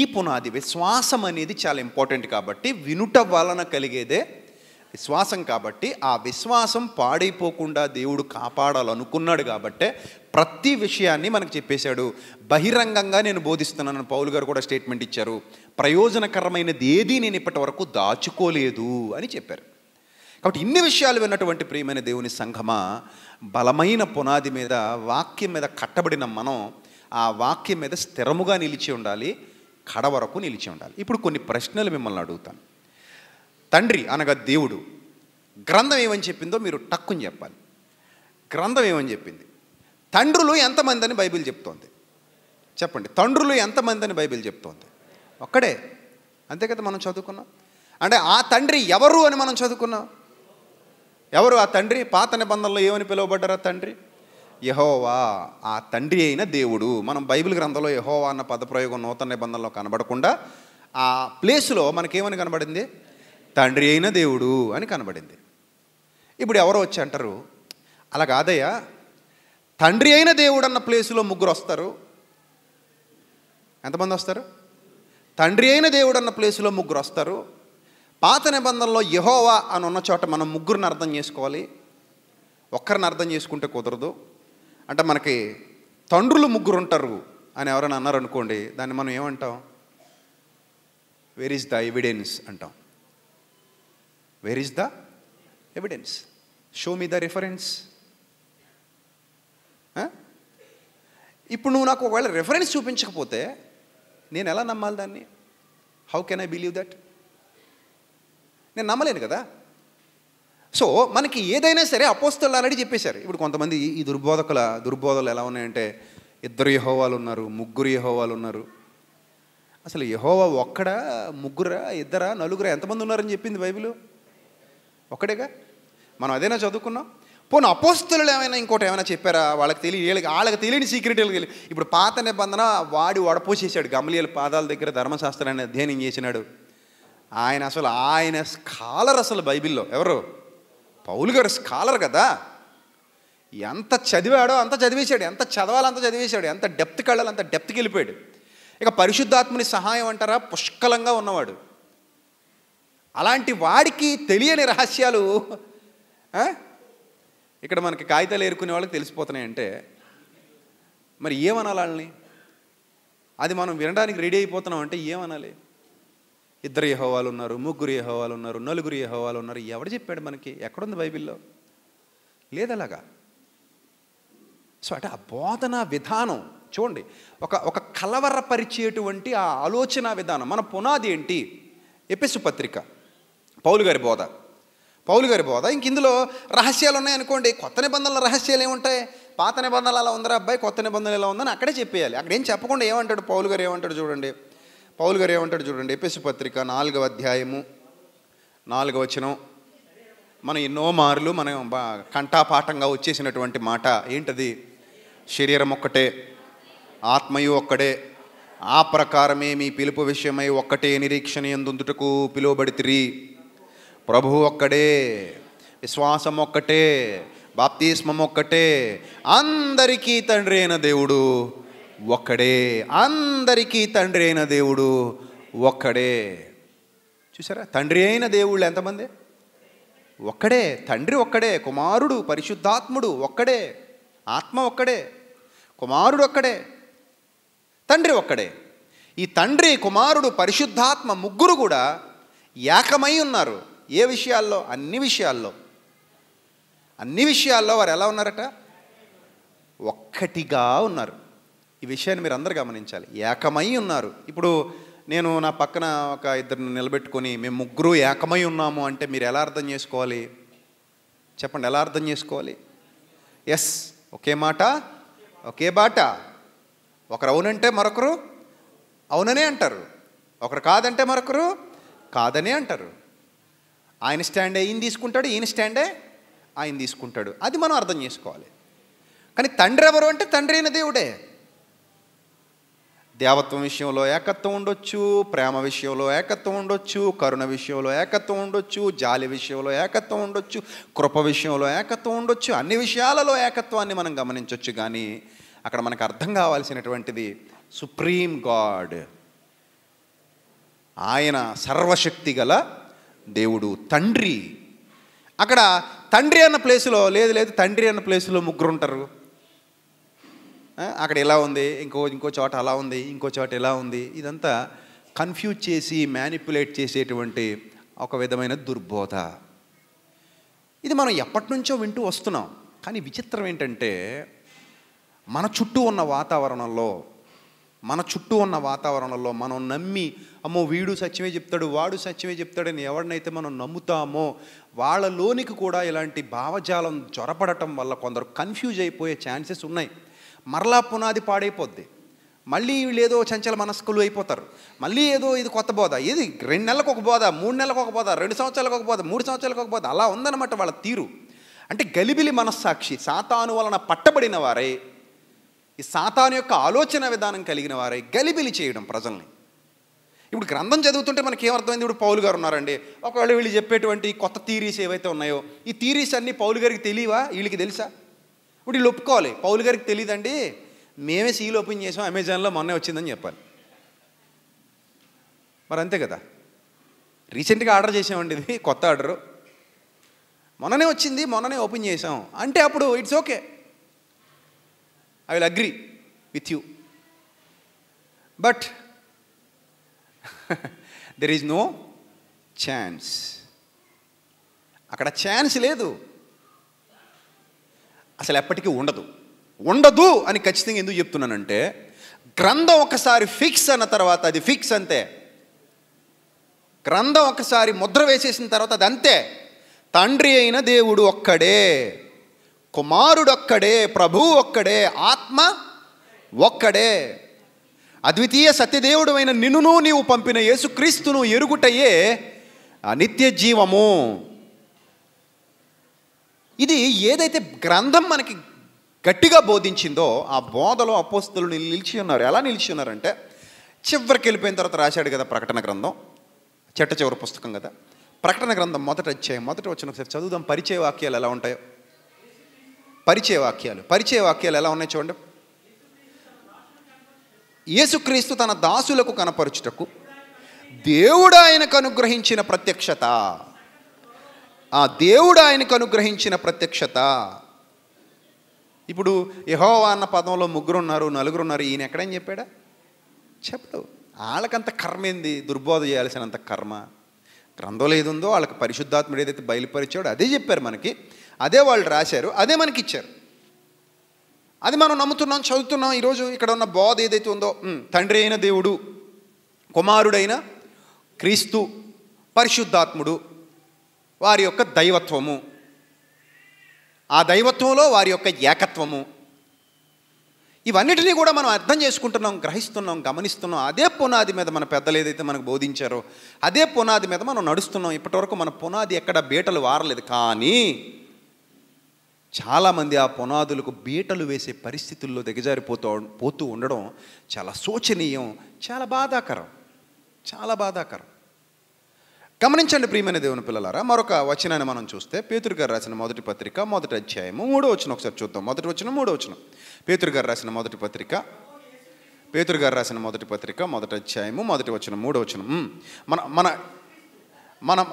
ఈ పునాది విశ్వాసం అనేది చాలా ఇంపార్టెంట్ కాబట్టి వినుట వలన కలిగేదే విశ్వాసం కాబట్టి ఆ విశ్వాసం పాడైపోకుండా దేవుడు కాపాడాలనుకున్నాడు కాబట్టే ప్రతి విషయాన్ని మనకు చెప్పేశాడు బహిరంగంగా నేను బోధిస్తున్నానని పౌలు గారు కూడా స్టేట్మెంట్ ఇచ్చారు ప్రయోజనకరమైనది ఏది నేను ఇప్పటి వరకు దాచుకోలేదు అని చెప్పారు కాబట్టి ఇన్ని విషయాలు విన్నటువంటి ప్రియమైన దేవుని సంఘమా బలమైన పునాది మీద వాక్యం మీద కట్టబడిన మనం ఆ వాక్యం మీద స్థిరముగా నిలిచి ఉండాలి కడ వరకు నిలిచి ఉండాలి ఇప్పుడు కొన్ని ప్రశ్నలు మిమ్మల్ని అడుగుతాను తండ్రి అనగా దేవుడు గ్రంథం ఏమని చెప్పిందో మీరు టక్కుని చెప్పాలి గ్రంథం ఏమని చెప్పింది తండ్రులు ఎంతమంది అని బైబిల్ చెప్తోంది చెప్పండి తండ్రులు ఎంతమంది అని బైబిల్ చెప్తోంది ఒక్కడే అంతే కదా మనం చదువుకున్నాం అంటే ఆ తండ్రి ఎవరు అని మనం చదువుకున్నాం ఎవరు ఆ తండ్రి పాత నిబంధనలో ఏమని పిలువబడ్డారు ఆ తండ్రి యహోవా ఆ తండ్రి అయిన దేవుడు మనం బైబిల్ గ్రంథంలో యహోవా అన్న పదప్రయోగం నూతన నిబంధనలో కనబడకుండా ఆ ప్లేస్లో మనకేమని కనబడింది తండ్రి అయిన దేవుడు అని కనబడింది ఇప్పుడు ఎవరో వచ్చి అంటారు అలా కాదయ్య తండ్రి అయిన దేవుడు అన్న ప్లేసులో ముగ్గురు వస్తారు ఎంతమంది వస్తారు తండ్రి అయిన దేవుడు అన్న ప్లేసులో ముగ్గురు వస్తారు పాత నిబంధనలో యహోవా అని ఉన్న చోట మనం ముగ్గురిని అర్థం చేసుకోవాలి ఒక్కరిని అర్థం చేసుకుంటే కుదరదు అంటే మనకి తండ్రులు ముగ్గురు ఉంటారు అని ఎవరైనా అన్నారు అనుకోండి దాన్ని మనం ఏమంటాం వేర్ ఈజ్ ద ఎవిడెన్స్ అంటాం where is the evidence show me the reference ఇప్పుడు నువ్వు నాకు ఒకవేళ రిఫరెన్స్ చూపించకపోతే నేను ఎలా నమ్మాలి దాన్ని how can I believe that నేను నమ్మలేను కదా సో మనకి ఏదైనా సరే అపోస్తలు ఆల్రెడీ చెప్పేశారు ఇప్పుడు కొంతమంది ఈ దుర్బోధకుల దుర్బోధలు ఎలా ఉన్నాయంటే ఇద్దరు యహోవాలు ఉన్నారు ముగ్గురు యహోవాలు ఉన్నారు అసలు యహోవా ఒక్కడా ముగ్గురా ఇద్దరా నలుగురా ఎంతమంది ఉన్నారని చెప్పింది బైబిల్ ఒక్కడేగా మనం అదేనా చదువుకున్నాం పోను అపోస్తులు ఏమైనా ఇంకోటి ఏమైనా చెప్పారా వాళ్ళకి తెలియ వాళ్ళకి తెలియని సీక్రెట్ తెలియదు ఇప్పుడు పాత నిబంధన వాడి వడపోసేసాడు గమలీల పాదాల దగ్గర ధర్మశాస్త్రాన్ని అధ్యయనం చేసినాడు ఆయన అసలు ఆయన స్కాలర్ అసలు బైబిల్లో ఎవరు పౌలు గారు స్కాలర్ కదా ఎంత చదివాడో అంత చదివేశాడు ఎంత చదవాలంత చదివేశాడు ఎంత డెప్త్కి వెళ్ళాలి అంత డెప్త్కి వెళ్ళిపోయాడు ఇక పరిశుద్ధాత్మని సహాయం అంటారా పుష్కలంగా ఉన్నవాడు అలాంటి వాడికి తెలియని రహస్యాలు ఇక్కడ మనకి కాగితాలు ఏరుకునే వాళ్ళకి తెలిసిపోతున్నాయంటే మరి ఏమనాలి వాళ్ళని అది మనం వినడానికి రెడీ అయిపోతున్నాం అంటే ఏమనాలి ఇద్దరు యహోవాలు ఉన్నారు ముగ్గురు యహోవాలు ఉన్నారు నలుగురు యహోవాలు ఉన్నారు ఎవడు చెప్పాడు మనకి ఎక్కడుంది బైబిల్లో లేదు అలాగా సో అంటే ఆ బోధన విధానం చూడండి ఒక ఒక కలవరపరిచేటువంటి ఆ ఆలోచన విధానం మన పునాది ఏంటి ఎపిసు పత్రిక పౌలు గారి బోధ పౌలు గారి బోధ ఇంక ఇందులో రహస్యాలు ఉన్నాయనుకోండి కొత్త నిబంధనల రహస్యాలు ఏముంటాయి పాత నిబంధనలు అలా ఉందరా అబ్బాయి కొత్త నిబంధనలు ఎలా ఉందని అక్కడే చెప్పేయాలి అక్కడేం చెప్పకుండా ఏమంటాడు పౌలు గారు ఏమంటాడు చూడండి పౌల్ గారు ఏమంటాడు చూడండి ఎపిసి పత్రిక నాలుగవ అధ్యాయము నాలుగవ వచనం మనం ఎన్నో మార్లు మనం కంఠాపాఠంగా వచ్చేసినటువంటి మాట ఏంటది శరీరం ఒక్కటే ఆత్మయు ఒక్కడే ఆ ప్రకారమే మీ పిలుపు విషయమై ఒక్కటే నిరీక్షణ ఎందుకు పిలువబడితిరి ప్రభు ఒక్కడే విశ్వాసం ఒక్కటే బాప్తీస్మం ఒక్కటే అందరికీ తండ్రి అయిన దేవుడు ఒక్కడే అందరికీ తండ్రి అయిన దేవుడు ఒక్కడే చూసారా తండ్రి అయిన దేవుళ్ళు ఎంతమంది ఒక్కడే తండ్రి ఒక్కడే కుమారుడు పరిశుద్ధాత్ముడు ఒక్కడే ఆత్మ ఒక్కడే కుమారుడు ఒక్కడే తండ్రి ఒక్కడే ఈ తండ్రి కుమారుడు పరిశుద్ధాత్మ ముగ్గురు కూడా ఏకమై ఉన్నారు ఏ విషయాల్లో అన్ని విషయాల్లో అన్ని విషయాల్లో వారు ఎలా ఉన్నారట ఒక్కటిగా ఉన్నారు ఈ విషయాన్ని మీరు అందరు గమనించాలి ఏకమై ఉన్నారు ఇప్పుడు నేను నా పక్కన ఒక ఇద్దరిని నిలబెట్టుకొని మేము ముగ్గురు ఏకమై ఉన్నాము అంటే మీరు ఎలా అర్థం చేసుకోవాలి చెప్పండి ఎలా అర్థం చేసుకోవాలి ఎస్ ఒకే మాట ఒకే బాట ఒకరు అవునంటే మరొకరు అవుననే అంటారు ఒకరు కాదంటే మరొకరు కాదనే అంటారు ఆయన స్టాండ్ ఈయన తీసుకుంటాడు ఈయన స్టాండే ఆయన తీసుకుంటాడు అది మనం అర్థం చేసుకోవాలి కానీ తండ్రి ఎవరు అంటే తండ్రి అయిన దేవుడే దేవత్వం విషయంలో ఏకత్వం ఉండొచ్చు ప్రేమ విషయంలో ఏకత్వం ఉండొచ్చు కరుణ విషయంలో ఏకత్వం ఉండొచ్చు జాలి విషయంలో ఏకత్వం ఉండొచ్చు కృప విషయంలో ఏకత్వం ఉండొచ్చు అన్ని విషయాలలో ఏకత్వాన్ని మనం గమనించవచ్చు కానీ అక్కడ మనకు అర్థం కావాల్సినటువంటిది సుప్రీం గాడ్ ఆయన సర్వశక్తి గల దేవుడు తండ్రి అక్కడ తండ్రి అన్న ప్లేసులో లేదు లేదు తండ్రి అన్న ప్లేసులో ముగ్గురు ఉంటారు అక్కడ ఇలా ఉంది ఇంకో ఇంకో చోట అలా ఉంది ఇంకో చోట ఇలా ఉంది ఇదంతా కన్ఫ్యూజ్ చేసి మ్యానిపులేట్ చేసేటువంటి ఒక విధమైన దుర్బోధ ఇది మనం ఎప్పటి నుంచో వింటూ వస్తున్నాం కానీ విచిత్రం ఏంటంటే మన చుట్టూ ఉన్న వాతావరణంలో మన చుట్టూ ఉన్న వాతావరణంలో మనం నమ్మి అమ్మో వీడు సత్యమే చెప్తాడు వాడు సత్యమే చెప్తాడని ఎవరినైతే మనం నమ్ముతామో వాళ్ళలోనికి కూడా ఇలాంటి భావజాలం జ్వరపడటం వల్ల కొందరు కన్ఫ్యూజ్ అయిపోయే ఛాన్సెస్ ఉన్నాయి మరలా పునాది పాడైపోద్ది మళ్ళీ వీళ్ళు ఏదో చంచల మనస్కులు అయిపోతారు మళ్ళీ ఏదో ఇది కొత్త బోధ ఇది రెండు నెలలకు ఒక బోధ మూడు నెలలకు ఒక బోధ రెండు సంవత్సరాలకు ఒక బోధ మూడు సంవత్సరాలకు ఒక బోధ అలా ఉందన్నమాట వాళ్ళ తీరు అంటే గలిబిలి మనస్సాక్షి సాతాను వలన పట్టబడిన వారే ఈ సాతాను యొక్క ఆలోచన విధానం కలిగిన వారే గలిబిలి చేయడం ప్రజల్ని ఇప్పుడు గ్రంథం చదువుతుంటే మనకి ఏమర్థమైంది ఇప్పుడు పౌలు గారు ఉన్నారండి ఒకవేళ వీళ్ళు చెప్పేటువంటి కొత్త థీరీస్ ఏవైతే ఉన్నాయో ఈ థీరీస్ అన్నీ పౌలు గారికి తెలియవా వీళ్ళకి తెలుసా ఇప్పుడు వీళ్ళు ఒప్పుకోవాలి పౌలు గారికి తెలియదండి మేమే సీల్ ఓపెన్ చేసాం అమెజాన్లో మొన్నే వచ్చిందని చెప్పాలి మరి అంతే కదా రీసెంట్గా ఆర్డర్ చేసామండి ఇది కొత్త ఆర్డరు మొన్ననే వచ్చింది మొన్ననే ఓపెన్ చేసాం అంటే అప్పుడు it's okay I will agree with you but there is no chance అక్కడ ఛాన్స్ లేదు అసలు ఎప్పటికీ ఉండదు ఉండదు అని ఖచ్చితంగా ఎందుకు చెప్తున్నానంటే గ్రంథం ఒకసారి ఫిక్స్ అన్న తర్వాత అది ఫిక్స్ అంతే గ్రంథం ఒకసారి ముద్ర వేసేసిన తర్వాత అది అంతే తండ్రి అయిన దేవుడు ఒక్కడే కుమారుడొక్కడే ప్రభువు ఒక్కడే ఆత్మ ఒక్కడే అద్వితీయ సత్యదేవుడు అయిన నిన్నును నీవు పంపిన యేసుక్రీస్తును ఎరుగుటయే నిత్య జీవము ఇది ఏదైతే గ్రంథం మనకి గట్టిగా బోధించిందో ఆ బోధలో అపోస్తులు నిలిచి ఉన్నారు ఎలా నిలిచి ఉన్నారంటే చివరికి వెళ్ళిపోయిన తర్వాత రాశాడు కదా ప్రకటన గ్రంథం చెట్ట చివరి పుస్తకం కదా ప్రకటన గ్రంథం మొదట వచ్చాయి మొదట వచ్చిన ఒకసారి చదువుదాం పరిచయ వాక్యాలు ఎలా ఉంటాయో పరిచయ వాక్యాలు పరిచయ వాక్యాలు ఎలా ఉన్నాయి చూడండి యేసుక్రీస్తు తన దాసులకు కనపరుచుటకు దేవుడు ఆయనకు అనుగ్రహించిన ప్రత్యక్షత ఆ దేవుడు ఆయనకు అనుగ్రహించిన ప్రత్యక్షత ఇప్పుడు యహోవా అన్న పదంలో ముగ్గురు ఉన్నారు నలుగురు ఉన్నారు ఈయన ఎక్కడని చెప్పాడా చెప్పడు వాళ్ళకంత కర్మ ఏంది దుర్బోధ చేయాల్సినంత కర్మ గ్రంథంలో ఏది ఉందో వాళ్ళకి పరిశుద్ధాత్ముడు ఏదైతే బయలుపరిచాడో అదే చెప్పారు మనకి అదే వాళ్ళు రాశారు అదే మనకి ఇచ్చారు అది మనం నమ్ముతున్నాం చదువుతున్నాం ఈరోజు ఇక్కడ ఉన్న బోధ ఏదైతే ఉందో తండ్రి అయిన దేవుడు కుమారుడైన క్రీస్తు పరిశుద్ధాత్ముడు వారి యొక్క దైవత్వము ఆ దైవత్వంలో వారి యొక్క ఏకత్వము ఇవన్నిటినీ కూడా మనం అర్థం చేసుకుంటున్నాం గ్రహిస్తున్నాం గమనిస్తున్నాం అదే పునాది మీద మన పెద్దలు ఏదైతే మనకు బోధించారో అదే పునాది మీద మనం నడుస్తున్నాం ఇప్పటివరకు మన పునాది ఎక్కడ బీటలు వారలేదు కానీ చాలామంది ఆ పునాదులకు బీటలు వేసే పరిస్థితుల్లో దిగజారిపోతూ పోతూ ఉండడం చాలా శోచనీయం చాలా బాధాకరం చాలా బాధాకరం గమనించండి ప్రియమైన దేవుని పిల్లలారా మరొక వచనాన్ని మనం చూస్తే పేతురు గారు రాసిన మొదటి పత్రిక మొదటి అధ్యాయము మూడో వచ్చిన ఒకసారి చూద్దాం మొదటి వచ్చిన మూడో వచ్చిన పేతురు గారు రాసిన మొదటి పత్రిక పేతురు గారు రాసిన మొదటి పత్రిక మొదటి అధ్యాయము మొదటి వచ్చిన మూడో వచ్చిన మన మన మనం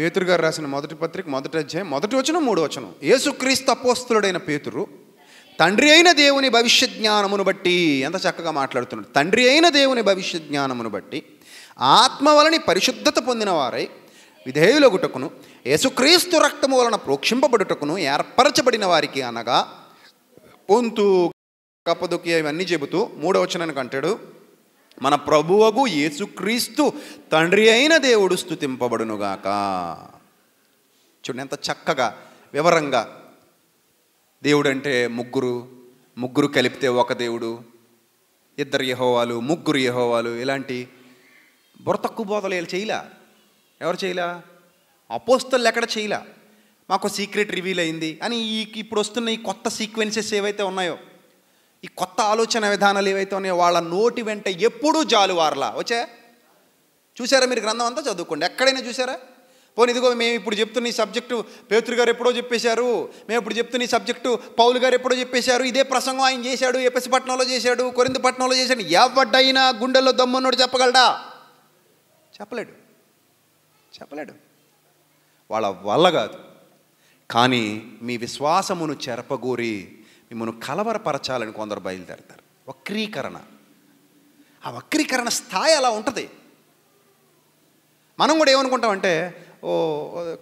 పేతురు గారు రాసిన మొదటి పత్రిక మొదటి అధ్యాయం మొదటి వచ్చిన మూడు వచ్చను యేసుక్రీస్తు అపోస్తుడైన పేతురు తండ్రి అయిన దేవుని భవిష్య జ్ఞానమును బట్టి ఎంత చక్కగా మాట్లాడుతున్నాడు తండ్రి అయిన దేవుని భవిష్య జ్ఞానమును బట్టి ఆత్మ వలని పరిశుద్ధత పొందిన వారై విధేయులగుటకును యేసుక్రీస్తు రక్తము వలన ప్రోక్షింపబడుటకును ఏర్పరచబడిన వారికి అనగా పొంతు కప్పదొక్కి అవన్నీ చెబుతూ మూడవచనానికి అంటాడు మన ప్రభువగు యేసుక్రీస్తు తండ్రి అయిన దేవుడు స్థుతింపబడునుగాక చూడండి ఎంత చక్కగా వివరంగా దేవుడు అంటే ముగ్గురు ముగ్గురు కలిపితే ఒక దేవుడు ఇద్దరు యహోవాలు ముగ్గురు యహోవాలు ఇలాంటి బుర్ర తక్కువ బోధలు ఇలా చేయలా ఎవరు చేయలా అపోస్తలు ఎక్కడ చేయలా మాకు సీక్రెట్ రివీల్ అయింది అని ఈ ఇప్పుడు వస్తున్న ఈ కొత్త సీక్వెన్సెస్ ఏవైతే ఉన్నాయో ఈ కొత్త ఆలోచన విధానాలు ఏవైతే ఉన్నాయో వాళ్ళ నోటి వెంట ఎప్పుడూ జాలువారలా వచ్చా చూసారా మీరు గ్రంథం అంతా చదువుకోండి ఎక్కడైనా చూసారా పోనీ ఇదిగో మేము ఇప్పుడు చెప్తున్న ఈ సబ్జెక్టు పేతురు గారు ఎప్పుడో చెప్పేశారు మేము ఇప్పుడు చెప్తున్న ఈ సబ్జెక్టు పౌలు గారు ఎప్పుడో చెప్పేశారు ఇదే ప్రసంగం ఆయన చేశాడు పట్టణంలో చేశాడు పట్టణంలో చేశాడు ఎవడ్డైనా గుండెల్లో దమ్మున్నోడు చెప్పగలడా చెప్పలేడు చెప్పలేడు వాళ్ళ వల్ల కాదు కానీ మీ విశ్వాసమును చెరపగూరి మిమ్మల్ని కలవరపరచాలని కొందరు బయలుదేరతారు వక్రీకరణ ఆ వక్రీకరణ స్థాయి అలా ఉంటుంది మనం కూడా ఏమనుకుంటామంటే ఓ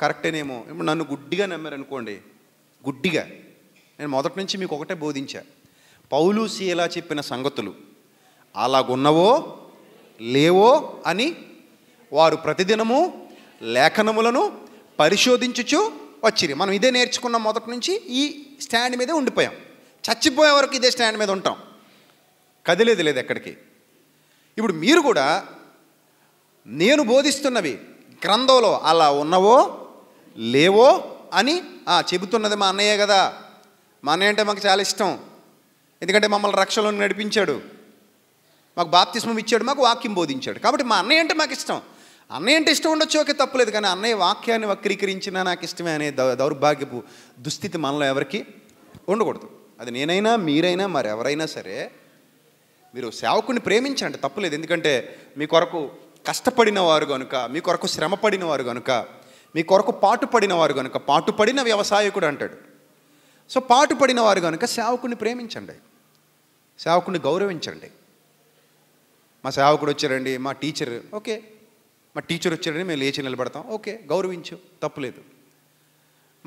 కరెక్టేనేమో ఇప్పుడు నన్ను గుడ్డిగా నమ్మారనుకోండి గుడ్డిగా నేను మొదటి నుంచి మీకు ఒకటే బోధించా పౌలు సీలా చెప్పిన సంగతులు అలాగున్నవో లేవో అని వారు ప్రతిదినము లేఖనములను పరిశోధించుచు వచ్చిరి మనం ఇదే నేర్చుకున్నాం మొదటి నుంచి ఈ స్టాండ్ మీదే ఉండిపోయాం చచ్చిపోయే వరకు ఇదే స్టాండ్ మీద ఉంటాం కదిలేదు లేదు ఎక్కడికి ఇప్పుడు మీరు కూడా నేను బోధిస్తున్నవి గ్రంథంలో అలా ఉన్నవో లేవో అని చెబుతున్నది మా అన్నయ్య కదా మా అన్నయ్య అంటే మాకు చాలా ఇష్టం ఎందుకంటే మమ్మల్ని రక్షలో నడిపించాడు మాకు బాప్తిస్మం ఇచ్చాడు మాకు వాక్యం బోధించాడు కాబట్టి మా అన్నయ్య అంటే మాకు ఇష్టం అన్నయ్య అంటే ఇష్టం ఉండొచ్చు ఓకే తప్పులేదు కానీ అన్నయ్య వాక్యాన్ని వక్రీకరించినా నాకు ఇష్టమే అనే దౌర్భాగ్యపు దుస్థితి మనలో ఎవరికి ఉండకూడదు అది నేనైనా మీరైనా మరెవరైనా సరే మీరు సేవకుని ప్రేమించండి తప్పులేదు ఎందుకంటే మీ కొరకు కష్టపడిన వారు కనుక మీ కొరకు శ్రమపడిన వారు కనుక మీ కొరకు పాటుపడిన వారు కనుక పాటుపడిన వ్యవసాయకుడు అంటాడు సో పాటుపడిన వారు కనుక సేవకుని ప్రేమించండి సేవకుని గౌరవించండి మా సేవకుడు వచ్చారండి మా టీచర్ ఓకే మా టీచర్ వచ్చారండి మేము లేచి నిలబడతాం ఓకే గౌరవించు తప్పులేదు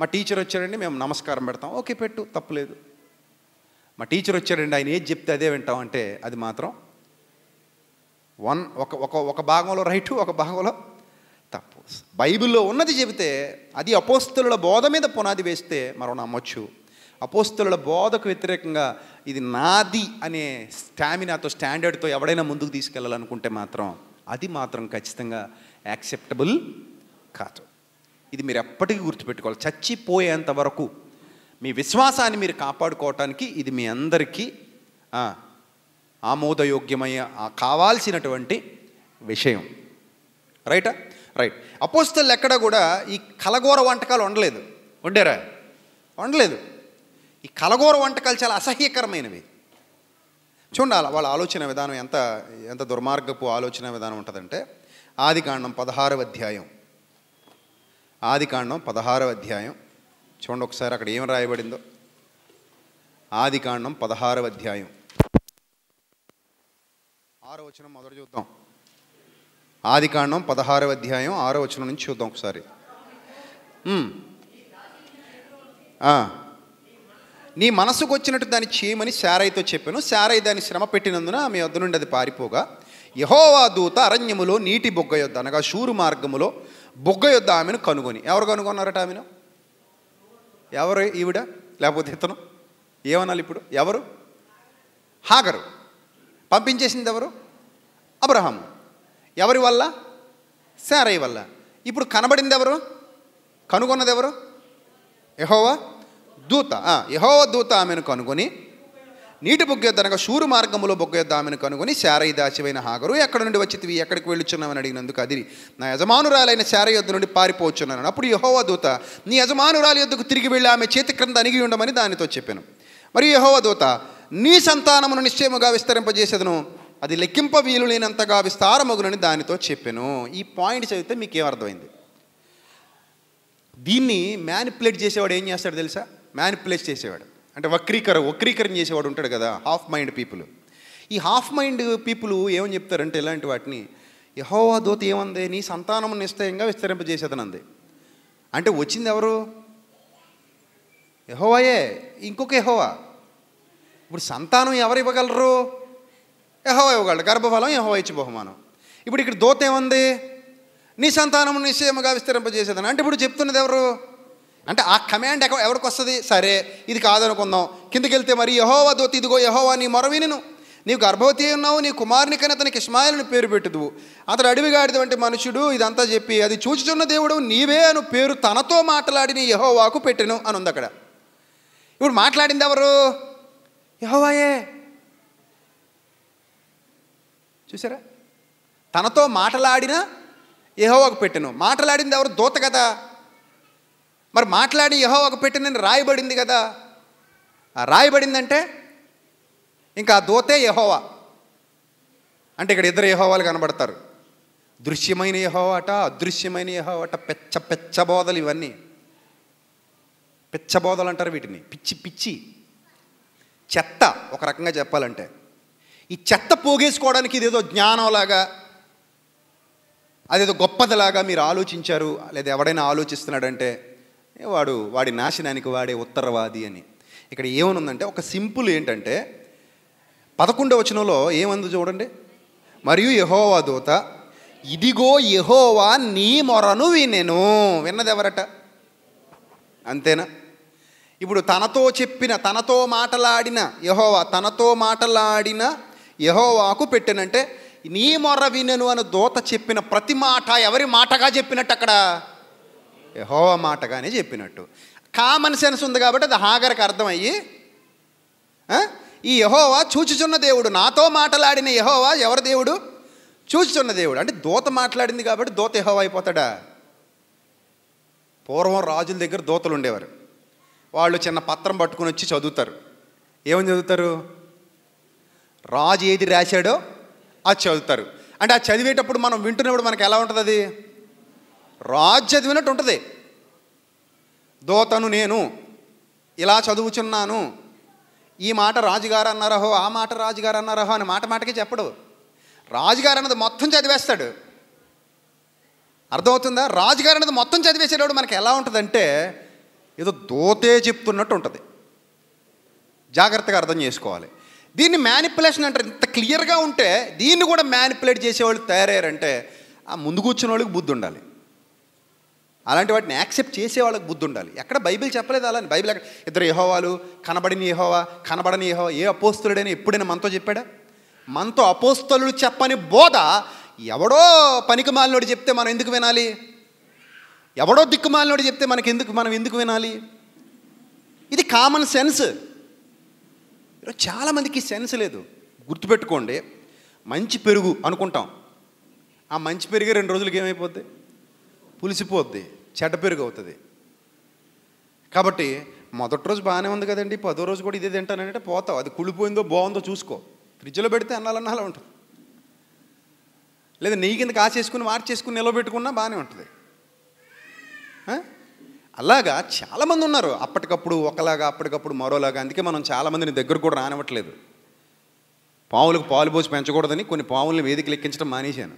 మా టీచర్ వచ్చారండి మేము నమస్కారం పెడతాం ఓకే పెట్టు తప్పులేదు మా టీచర్ వచ్చారండి ఆయన ఏది చెప్తే అదే వింటాం అంటే అది మాత్రం వన్ ఒక ఒక ఒక భాగంలో రైటు ఒక భాగంలో తప్పు బైబిల్లో ఉన్నది చెబితే అది అపోస్తుల బోధ మీద పునాది వేస్తే మరో నమ్మొచ్చు అపోస్తుల బోధకు వ్యతిరేకంగా ఇది నాది అనే స్టామినాతో స్టాండర్డ్తో ఎవడైనా ముందుకు తీసుకెళ్ళాలనుకుంటే మాత్రం అది మాత్రం ఖచ్చితంగా యాక్సెప్టబుల్ కాదు ఇది మీరు ఎప్పటికీ గుర్తుపెట్టుకోవాలి చచ్చిపోయేంత వరకు మీ విశ్వాసాన్ని మీరు కాపాడుకోవటానికి ఇది మీ అందరికీ ఆమోదయోగ్యమయ్య కావాల్సినటువంటి విషయం రైటా రైట్ అపోస్తలు ఎక్కడ కూడా ఈ కలగోర వంటకాలు వండలేదు వండారా వండలేదు ఈ కలగోర వంటకాలు చాలా అసహ్యకరమైనవి అలా వాళ్ళ ఆలోచన విధానం ఎంత ఎంత దుర్మార్గపు ఆలోచన విధానం ఉంటుందంటే ఆది కాండం పదహారవ అధ్యాయం ఆది కాండం పదహారవ అధ్యాయం చూడండి ఒకసారి అక్కడ ఏం రాయబడిందో ఆది కాండం పదహారవ అధ్యాయం ఆరో వచనం మొదలు చూద్దాం ఆది కాండం పదహారవ అధ్యాయం ఆరో వచనం నుంచి చూద్దాం ఒకసారి నీ మనసుకు వచ్చినట్టు దాన్ని చేయమని శారయ్యతో చెప్పాను శారయ్య దాన్ని శ్రమ పెట్టినందున ఆమె వద్ద నుండి అది పారిపోగా యహోవా దూత అరణ్యములో నీటి బొగ్గ యొద్ద అనగా షూరు మార్గములో బొగ్గ యొద్ద ఆమెను కనుగొని ఎవరు కనుగొన్నారట ఆమెను ఎవరు ఈవిడ లేకపోతే ఇతను ఏమనాలి ఇప్పుడు ఎవరు హాగరు పంపించేసింది ఎవరు అబ్రహాము ఎవరి వల్ల శారయ్య వల్ల ఇప్పుడు కనబడింది ఎవరు కనుగొన్నది ఎవరు యహోవా దూత యహోవ దూత ఆమెను కనుగొని నీటి బొగ్గ యుద్ధనగా షూరు మార్గంలో బొగ్గ యుద్ధ ఆమెను కనుగొని శారయ్య దాచివైన హాగరు ఎక్కడ నుండి తివి ఎక్కడికి వెళ్ళుచున్నామని అడిగినందుకు అదిరి నా యజమానురాలైన శారయ్య యుద్ధ నుండి పారిపోవచ్చున్నాను అప్పుడు యహోవ దూత నీ యజమానురాలి యుద్ధకు తిరిగి వెళ్ళి ఆమె చేతి క్రింద అణిగి ఉండమని దానితో చెప్పాను మరియు యహోవ దూత నీ సంతానమును నిశ్చయముగా విస్తరింపజేసేదను అది లెక్కింప వీలు లేనంతగా విస్తారమగునని దానితో చెప్పాను ఈ పాయింట్ చదివితే మీకు ఏమర్థమైంది దీన్ని మ్యానిపులేట్ చేసేవాడు ఏం చేస్తాడు తెలుసా మ్యానిపులేట్ చేసేవాడు అంటే వక్రీకర వక్రీకరణ చేసేవాడు ఉంటాడు కదా హాఫ్ మైండ్ పీపుల్ ఈ హాఫ్ మైండ్ పీపుల్ ఏమని చెప్తారంటే ఇలాంటి వాటిని యహోవా దూత ఏముంది నీ సంతానం నిశ్చయంగా విస్తరింపజేసేదనంది అంటే వచ్చింది ఎవరు యహోవాయే ఇంకొక యహోవా ఇప్పుడు సంతానం ఎవరు ఇవ్వగలరు యహోవ ఇవ్వగలడు గర్భఫలం యహో ఇచ్చి బహుమానం ఇప్పుడు ఇక్కడ దోత ఏముంది నీ సంతానం నిశ్చయముగా విస్తరింపజేసేదని అంటే ఇప్పుడు చెప్తున్నది ఎవరు అంటే ఆ కమాండ్ ఎక్కడ ఎవరికి వస్తుంది సరే ఇది కాదనుకుందాం కిందకి వెళ్తే మరి యహోవా దోతి ఇదిగో యహోవా నీ మొర వినును నీవు గర్భవతి ఉన్నావు నీ కానీ అతనికి ఇస్మాయిల్ని పేరు పెట్టుదువు అతడు అడవిగాడి వంటి మనుషుడు ఇదంతా చెప్పి అది చూచుచున్న దేవుడు నీవే అను పేరు తనతో నీ యహోవాకు పెట్టెను అని ఉంది అక్కడ ఇప్పుడు మాట్లాడింది ఎవరు యహోవాయే చూసారా తనతో మాటలాడిన యహోవకు పెట్టను మాటలాడింది ఎవరు దూత కదా మరి మాట్లాడి యహోవకు పెట్టినని రాయబడింది కదా రాయబడిందంటే ఇంకా దోతే యహోవా అంటే ఇక్కడ ఇద్దరు యహోవాలు కనబడతారు దృశ్యమైన యహోవాట అదృశ్యమైన యహోవాట పెచ్చ పెచ్చబోధలు ఇవన్నీ పెచ్చబోధలు అంటారు వీటిని పిచ్చి పిచ్చి చెత్త ఒక రకంగా చెప్పాలంటే ఈ చెత్త పోగేసుకోవడానికి ఇదేదో జ్ఞానంలాగా అదేదో గొప్పదిలాగా మీరు ఆలోచించారు లేదా ఎవడైనా ఆలోచిస్తున్నాడంటే వాడు వాడి నాశనానికి వాడే ఉత్తరవాది అని ఇక్కడ ఏమనుందంటే ఒక సింపుల్ ఏంటంటే పదకొండవ వచనంలో ఏమంది చూడండి మరియు యహోవా దూత ఇదిగో యహోవా నీ మొరను వినెను విన్నదెవరట అంతేనా ఇప్పుడు తనతో చెప్పిన తనతో మాటలాడిన యహోవా తనతో మాటలాడిన యహోవాకు పెట్టానంటే నీ మొర్ర వినెను అని దోత చెప్పిన ప్రతి మాట ఎవరి మాటగా చెప్పినట్టు అక్కడ యహోవ మాటగానే చెప్పినట్టు కామన్ సెన్స్ ఉంది కాబట్టి అది హాగర్కి అర్థమయ్యి ఈ యహోవా చూచుచున్న దేవుడు నాతో మాట్లాడిన యహోవా ఎవరి దేవుడు చూచుచున్న దేవుడు అంటే దోత మాట్లాడింది కాబట్టి దోత యహోవా అయిపోతాడా పూర్వం రాజుల దగ్గర దోతలు ఉండేవారు వాళ్ళు చిన్న పత్రం పట్టుకుని వచ్చి చదువుతారు ఏమని చదువుతారు రాజు ఏది రాశాడో అది చదువుతారు అంటే ఆ చదివేటప్పుడు మనం వింటున్నప్పుడు మనకు ఎలా ఉంటుంది అది రాజు చదివినట్టు ఉంటుంది దోతను నేను ఇలా చదువుచున్నాను ఈ మాట రాజుగారు అన్నారహో ఆ మాట రాజుగారు అన్నారహో అని మాట మాటకి చెప్పడు రాజుగారు అన్నది మొత్తం చదివేస్తాడు అర్థమవుతుందా రాజుగారు అన్నది మొత్తం చదివేసేటప్పుడు మనకి ఎలా ఉంటుందంటే ఏదో దోతే చెప్తున్నట్టు ఉంటుంది జాగ్రత్తగా అర్థం చేసుకోవాలి దీన్ని మ్యానిపులేషన్ అంటారు ఇంత క్లియర్గా ఉంటే దీన్ని కూడా మ్యానిపులేట్ చేసేవాళ్ళు తయారయ్యారంటే ఆ ముందు కూర్చున్న వాళ్ళకి బుద్ధి ఉండాలి అలాంటి వాటిని యాక్సెప్ట్ చేసే వాళ్ళకి బుద్ధి ఉండాలి ఎక్కడ బైబిల్ చెప్పలేదు అలా బైబిల్ ఎక్కడ ఇద్దరు యహోవాలు కనబడిన యహోవా కనబడని యహోవా ఏ అపోస్తులుడైన ఎప్పుడైనా మనతో చెప్పాడా మనతో అపోస్తలు చెప్పని బోధ ఎవడో పనికిమాలినోడు చెప్తే మనం ఎందుకు వినాలి ఎవడో దిక్కుమాలినోడు చెప్తే మనకి ఎందుకు మనం ఎందుకు వినాలి ఇది కామన్ సెన్స్ ఈరోజు చాలామందికి సెన్స్ లేదు గుర్తుపెట్టుకోండి మంచి పెరుగు అనుకుంటాం ఆ మంచి పెరిగే రెండు రోజులకి ఏమైపోద్ది పులిసిపోద్ది చెడ్డ పెరుగు అవుతుంది కాబట్టి మొదటి రోజు బాగానే ఉంది కదండి పదో రోజు కూడా ఇదే తింటానంటే పోతావు అది కుళ్ళిపోయిందో బాగుందో చూసుకో ఫ్రిడ్జ్లో పెడితే అన్నాలన్నా అలా ఉంటుంది లేదా నెయ్యి కింద కాసేసుకుని మార్చేసుకుని నిలబెట్టుకున్నా బాగానే ఉంటుంది అలాగా చాలామంది ఉన్నారు అప్పటికప్పుడు ఒకలాగా అప్పటికప్పుడు మరోలాగా అందుకే మనం చాలామందిని దగ్గర కూడా రానివ్వట్లేదు పావులకు పాలు పోసి పెంచకూడదని కొన్ని పావుల్ని వేదికలు ఎక్కించడం మానేశాను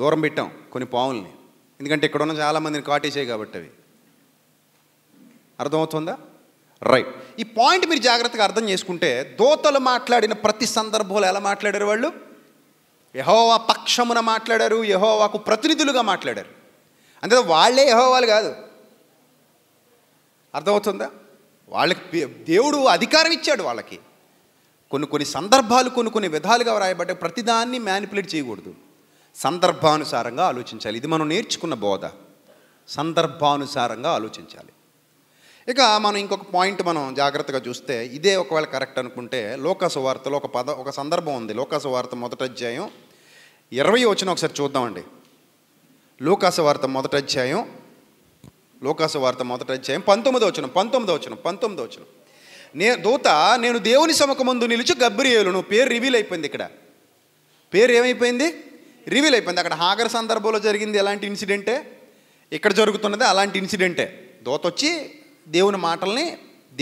దూరం పెట్టాం కొన్ని పావుల్ని ఎందుకంటే ఇక్కడ ఉన్న చాలామందిని కాటేసాయి కాబట్టి అవి అర్థమవుతుందా రైట్ ఈ పాయింట్ మీరు జాగ్రత్తగా అర్థం చేసుకుంటే దోతలు మాట్లాడిన ప్రతి సందర్భంలో ఎలా మాట్లాడారు వాళ్ళు యహోవా పక్షమున మాట్లాడారు యహోవాకు ప్రతినిధులుగా మాట్లాడారు అంతే వాళ్ళే యహోవాలు కాదు అర్థమవుతుందా వాళ్ళకి దేవుడు అధికారం ఇచ్చాడు వాళ్ళకి కొన్ని కొన్ని సందర్భాలు కొన్ని కొన్ని విధాలుగా రాయబడ్డ ప్రతిదాన్ని మ్యానిపులేట్ చేయకూడదు సందర్భానుసారంగా ఆలోచించాలి ఇది మనం నేర్చుకున్న బోధ సందర్భానుసారంగా ఆలోచించాలి ఇక మనం ఇంకొక పాయింట్ మనం జాగ్రత్తగా చూస్తే ఇదే ఒకవేళ కరెక్ట్ అనుకుంటే లోకాసువార్తలో ఒక పద ఒక సందర్భం ఉంది వార్త మొదట అధ్యాయం ఇరవై వచ్చిన ఒకసారి చూద్దామండి లోకాస వార్త మొదట అధ్యాయం లోకాస వార్త మొదట అధ్యాయం పంతొమ్మిది వచ్చిన పంతొమ్మిదో వచ్చిన పంతొమ్మిది వచ్చిన నే దూత నేను దేవుని ముందు నిలిచి గబ్రియేలును పేరు రివీల్ అయిపోయింది ఇక్కడ పేరు ఏమైపోయింది రివీల్ అయిపోయింది అక్కడ హాగర్ సందర్భంలో జరిగింది ఎలాంటి ఇన్సిడెంటే ఇక్కడ జరుగుతున్నది అలాంటి ఇన్సిడెంటే దూత వచ్చి దేవుని మాటల్ని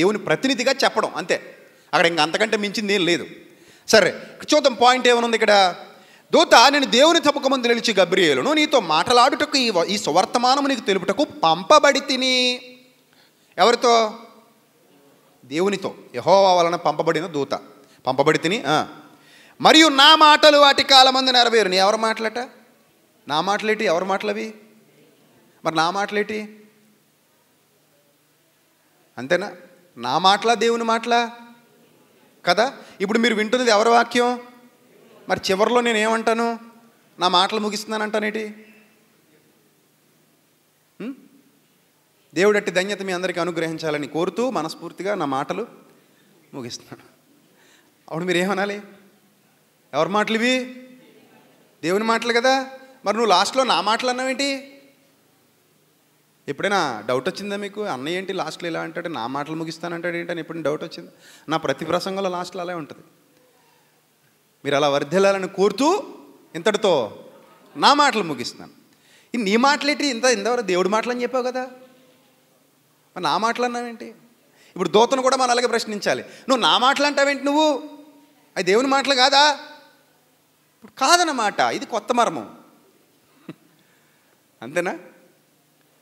దేవుని ప్రతినిధిగా చెప్పడం అంతే అక్కడ ఇంకా అంతకంటే మించింది ఏం లేదు సరే చూద్దాం పాయింట్ ఏమైనా ఉంది ఇక్కడ దూత నేను దేవుని తప్పకముందు నిలిచి గబ్రియేలును నీతో మాటలాడుటకు ఈ ఈ సువర్తమానము నీకు తెలుపుటకు పంపబడి తిని ఎవరితో దేవునితో యహోవా వలన పంపబడిన దూత పంపబడి తిని మరియు నా మాటలు వాటి కాలమందు నెరవేరు నీ ఎవరు మాటలట నా మాటలేటి ఎవరి మాటలవి మరి నా మాటలేటి అంతేనా నా మాటలా దేవుని మాటలా కదా ఇప్పుడు మీరు వింటున్నది ఎవరి వాక్యం మరి చివరిలో నేను ఏమంటాను నా మాటలు ముగిస్తున్నాను అంటానేటి దేవుడట్టి ధన్యత మీ అందరికీ అనుగ్రహించాలని కోరుతూ మనస్ఫూర్తిగా నా మాటలు ముగిస్తున్నాను అప్పుడు మీరు ఏమనాలి ఎవరి మాటలు ఇవి దేవుని మాటలు కదా మరి నువ్వు లాస్ట్లో నా మాటలు అన్నావేంటి ఎప్పుడైనా డౌట్ వచ్చిందా మీకు అన్నయ్య ఏంటి లాస్ట్లో ఇలా అంటాడు నా మాటలు ముగిస్తానంటాడు ఏంటని ఎప్పుడైనా డౌట్ వచ్చింది నా ప్రతి ప్రసంగంలో లాస్ట్లో అలా ఉంటుంది మీరు అలా వర్ధిల్లాలని కోరుతూ ఇంతటితో నా మాటలు ముగిస్తున్నాను నీ మాటలు ఏంటి ఇంత ఇంతవరకు దేవుడి మాటలు అని చెప్పావు కదా మరి నా మాటలు అన్నావేంటి ఇప్పుడు దోతను కూడా మనం అలాగే ప్రశ్నించాలి నువ్వు నా మాటలు అంటావేంటి నువ్వు అది దేవుని మాటలు కాదా ఇప్పుడు కాదన్నమాట ఇది కొత్త మర్మం అంతేనా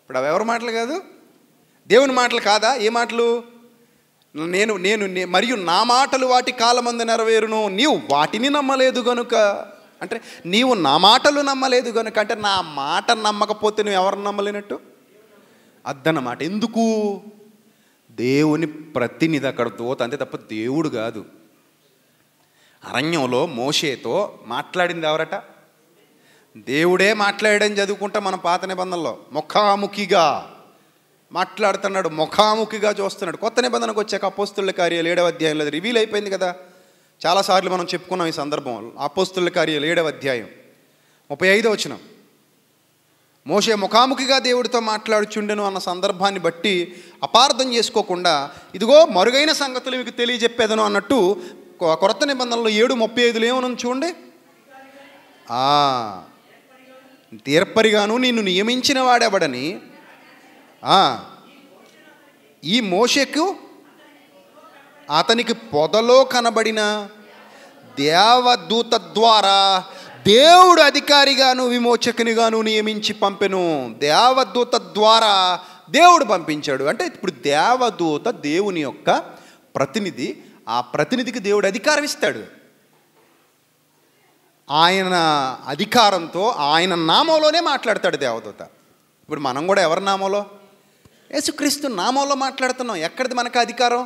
ఇప్పుడు అవి ఎవరి మాటలు కాదు దేవుని మాటలు కాదా ఏ మాటలు నేను నేను మరియు నా మాటలు వాటి కాలమందు నెరవేరును నీవు వాటిని నమ్మలేదు గనుక అంటే నీవు నా మాటలు నమ్మలేదు గనుక అంటే నా మాట నమ్మకపోతే నువ్వు ఎవరు నమ్మలేనట్టు అద్దనమాట ఎందుకు దేవుని ప్రతినిధి అక్కడ దోత అంతే తప్ప దేవుడు కాదు అరణ్యంలో మోషేతో మాట్లాడింది ఎవరట దేవుడే మాట్లాడని చదువుకుంటా మన పాత నిబంధనలో ముఖాముఖిగా మాట్లాడుతున్నాడు ముఖాముఖిగా చూస్తున్నాడు కొత్త నిబంధనకు వచ్చాక అపోస్తుల కార్యాలు ఏడవ అధ్యాయంలో రివీల్ అయిపోయింది కదా చాలాసార్లు మనం చెప్పుకున్నాం ఈ సందర్భం అపోస్తుల కార్యాలు ఏడవ అధ్యాయం ముప్పై ఐదో వచ్చిన మోషే ముఖాముఖిగా దేవుడితో మాట్లాడుచుండెను అన్న సందర్భాన్ని బట్టి అపార్థం చేసుకోకుండా ఇదిగో మరుగైన సంగతులు మీకు తెలియజెప్పేదను అన్నట్టు కొరత నిబంధనలు ఏడు ముప్పై ఐదులు ఏమో చూడండి తీర్పరిగాను నిన్ను నియమించిన వాడెవడని ఈ మోషకు అతనికి పొదలో కనబడిన దేవదూత ద్వారా దేవుడు అధికారిగాను విమోచకునిగాను నియమించి పంపెను దేవదూత ద్వారా దేవుడు పంపించాడు అంటే ఇప్పుడు దేవదూత దేవుని యొక్క ప్రతినిధి ఆ ప్రతినిధికి దేవుడు అధికారం ఇస్తాడు ఆయన అధికారంతో ఆయన నామంలోనే మాట్లాడతాడు దేవదూత ఇప్పుడు మనం కూడా ఎవరి నామంలో యేసుక్రీస్తు నామంలో మాట్లాడుతున్నాం ఎక్కడిది మనకు అధికారం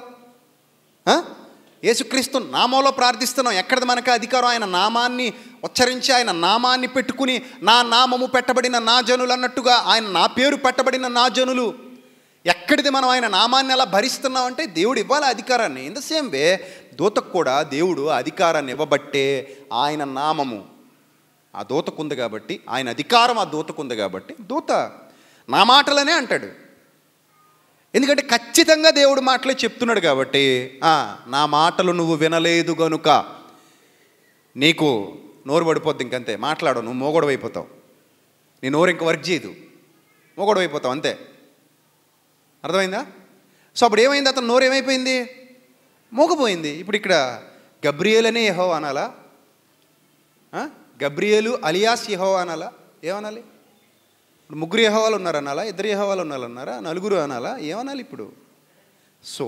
యేసుక్రీస్తు నామంలో ప్రార్థిస్తున్నాం ఎక్కడిది మనకు అధికారం ఆయన నామాన్ని ఉచ్చరించి ఆయన నామాన్ని పెట్టుకుని నా నామము పెట్టబడిన నా జనులు అన్నట్టుగా ఆయన నా పేరు పెట్టబడిన నా జనులు ఎక్కడిది మనం ఆయన నామాన్ని అలా భరిస్తున్నాం అంటే దేవుడు ఇవ్వాలి అధికారాన్ని ఇన్ ద సేమ్ వే దూతకు కూడా దేవుడు అధికారాన్ని ఇవ్వబట్టే ఆయన నామము ఆ దూతకుంది కాబట్టి ఆయన అధికారం ఆ దూతకుంది కాబట్టి దూత నా మాటలనే అంటాడు ఎందుకంటే ఖచ్చితంగా దేవుడు మాటలే చెప్తున్నాడు కాబట్టి నా మాటలు నువ్వు వినలేదు గనుక నీకు నోరు పడిపోద్ది ఇంకంతే మాట్లాడవు నువ్వు మోగొడవైపోతావు నీ నోరు ఇంక వర్క్ చేయదు మోగొడవైపోతావు అయిపోతావు అంతే అర్థమైందా సో అప్పుడు ఏమైంది అతను నోరు ఏమైపోయింది మోగపోయింది ఇప్పుడు ఇక్కడ గబ్రియల్ అనే యహో అనాలా గబ్రియలు అలియాస్ యహో అనాలా ఏమనాలి ఇప్పుడు ముగ్గురు యహవాలు ఉన్నారనాలా ఇద్దరు యహవాలు ఉన్నారన్నారా నలుగురు అనాలా ఏమనాలి ఇప్పుడు సో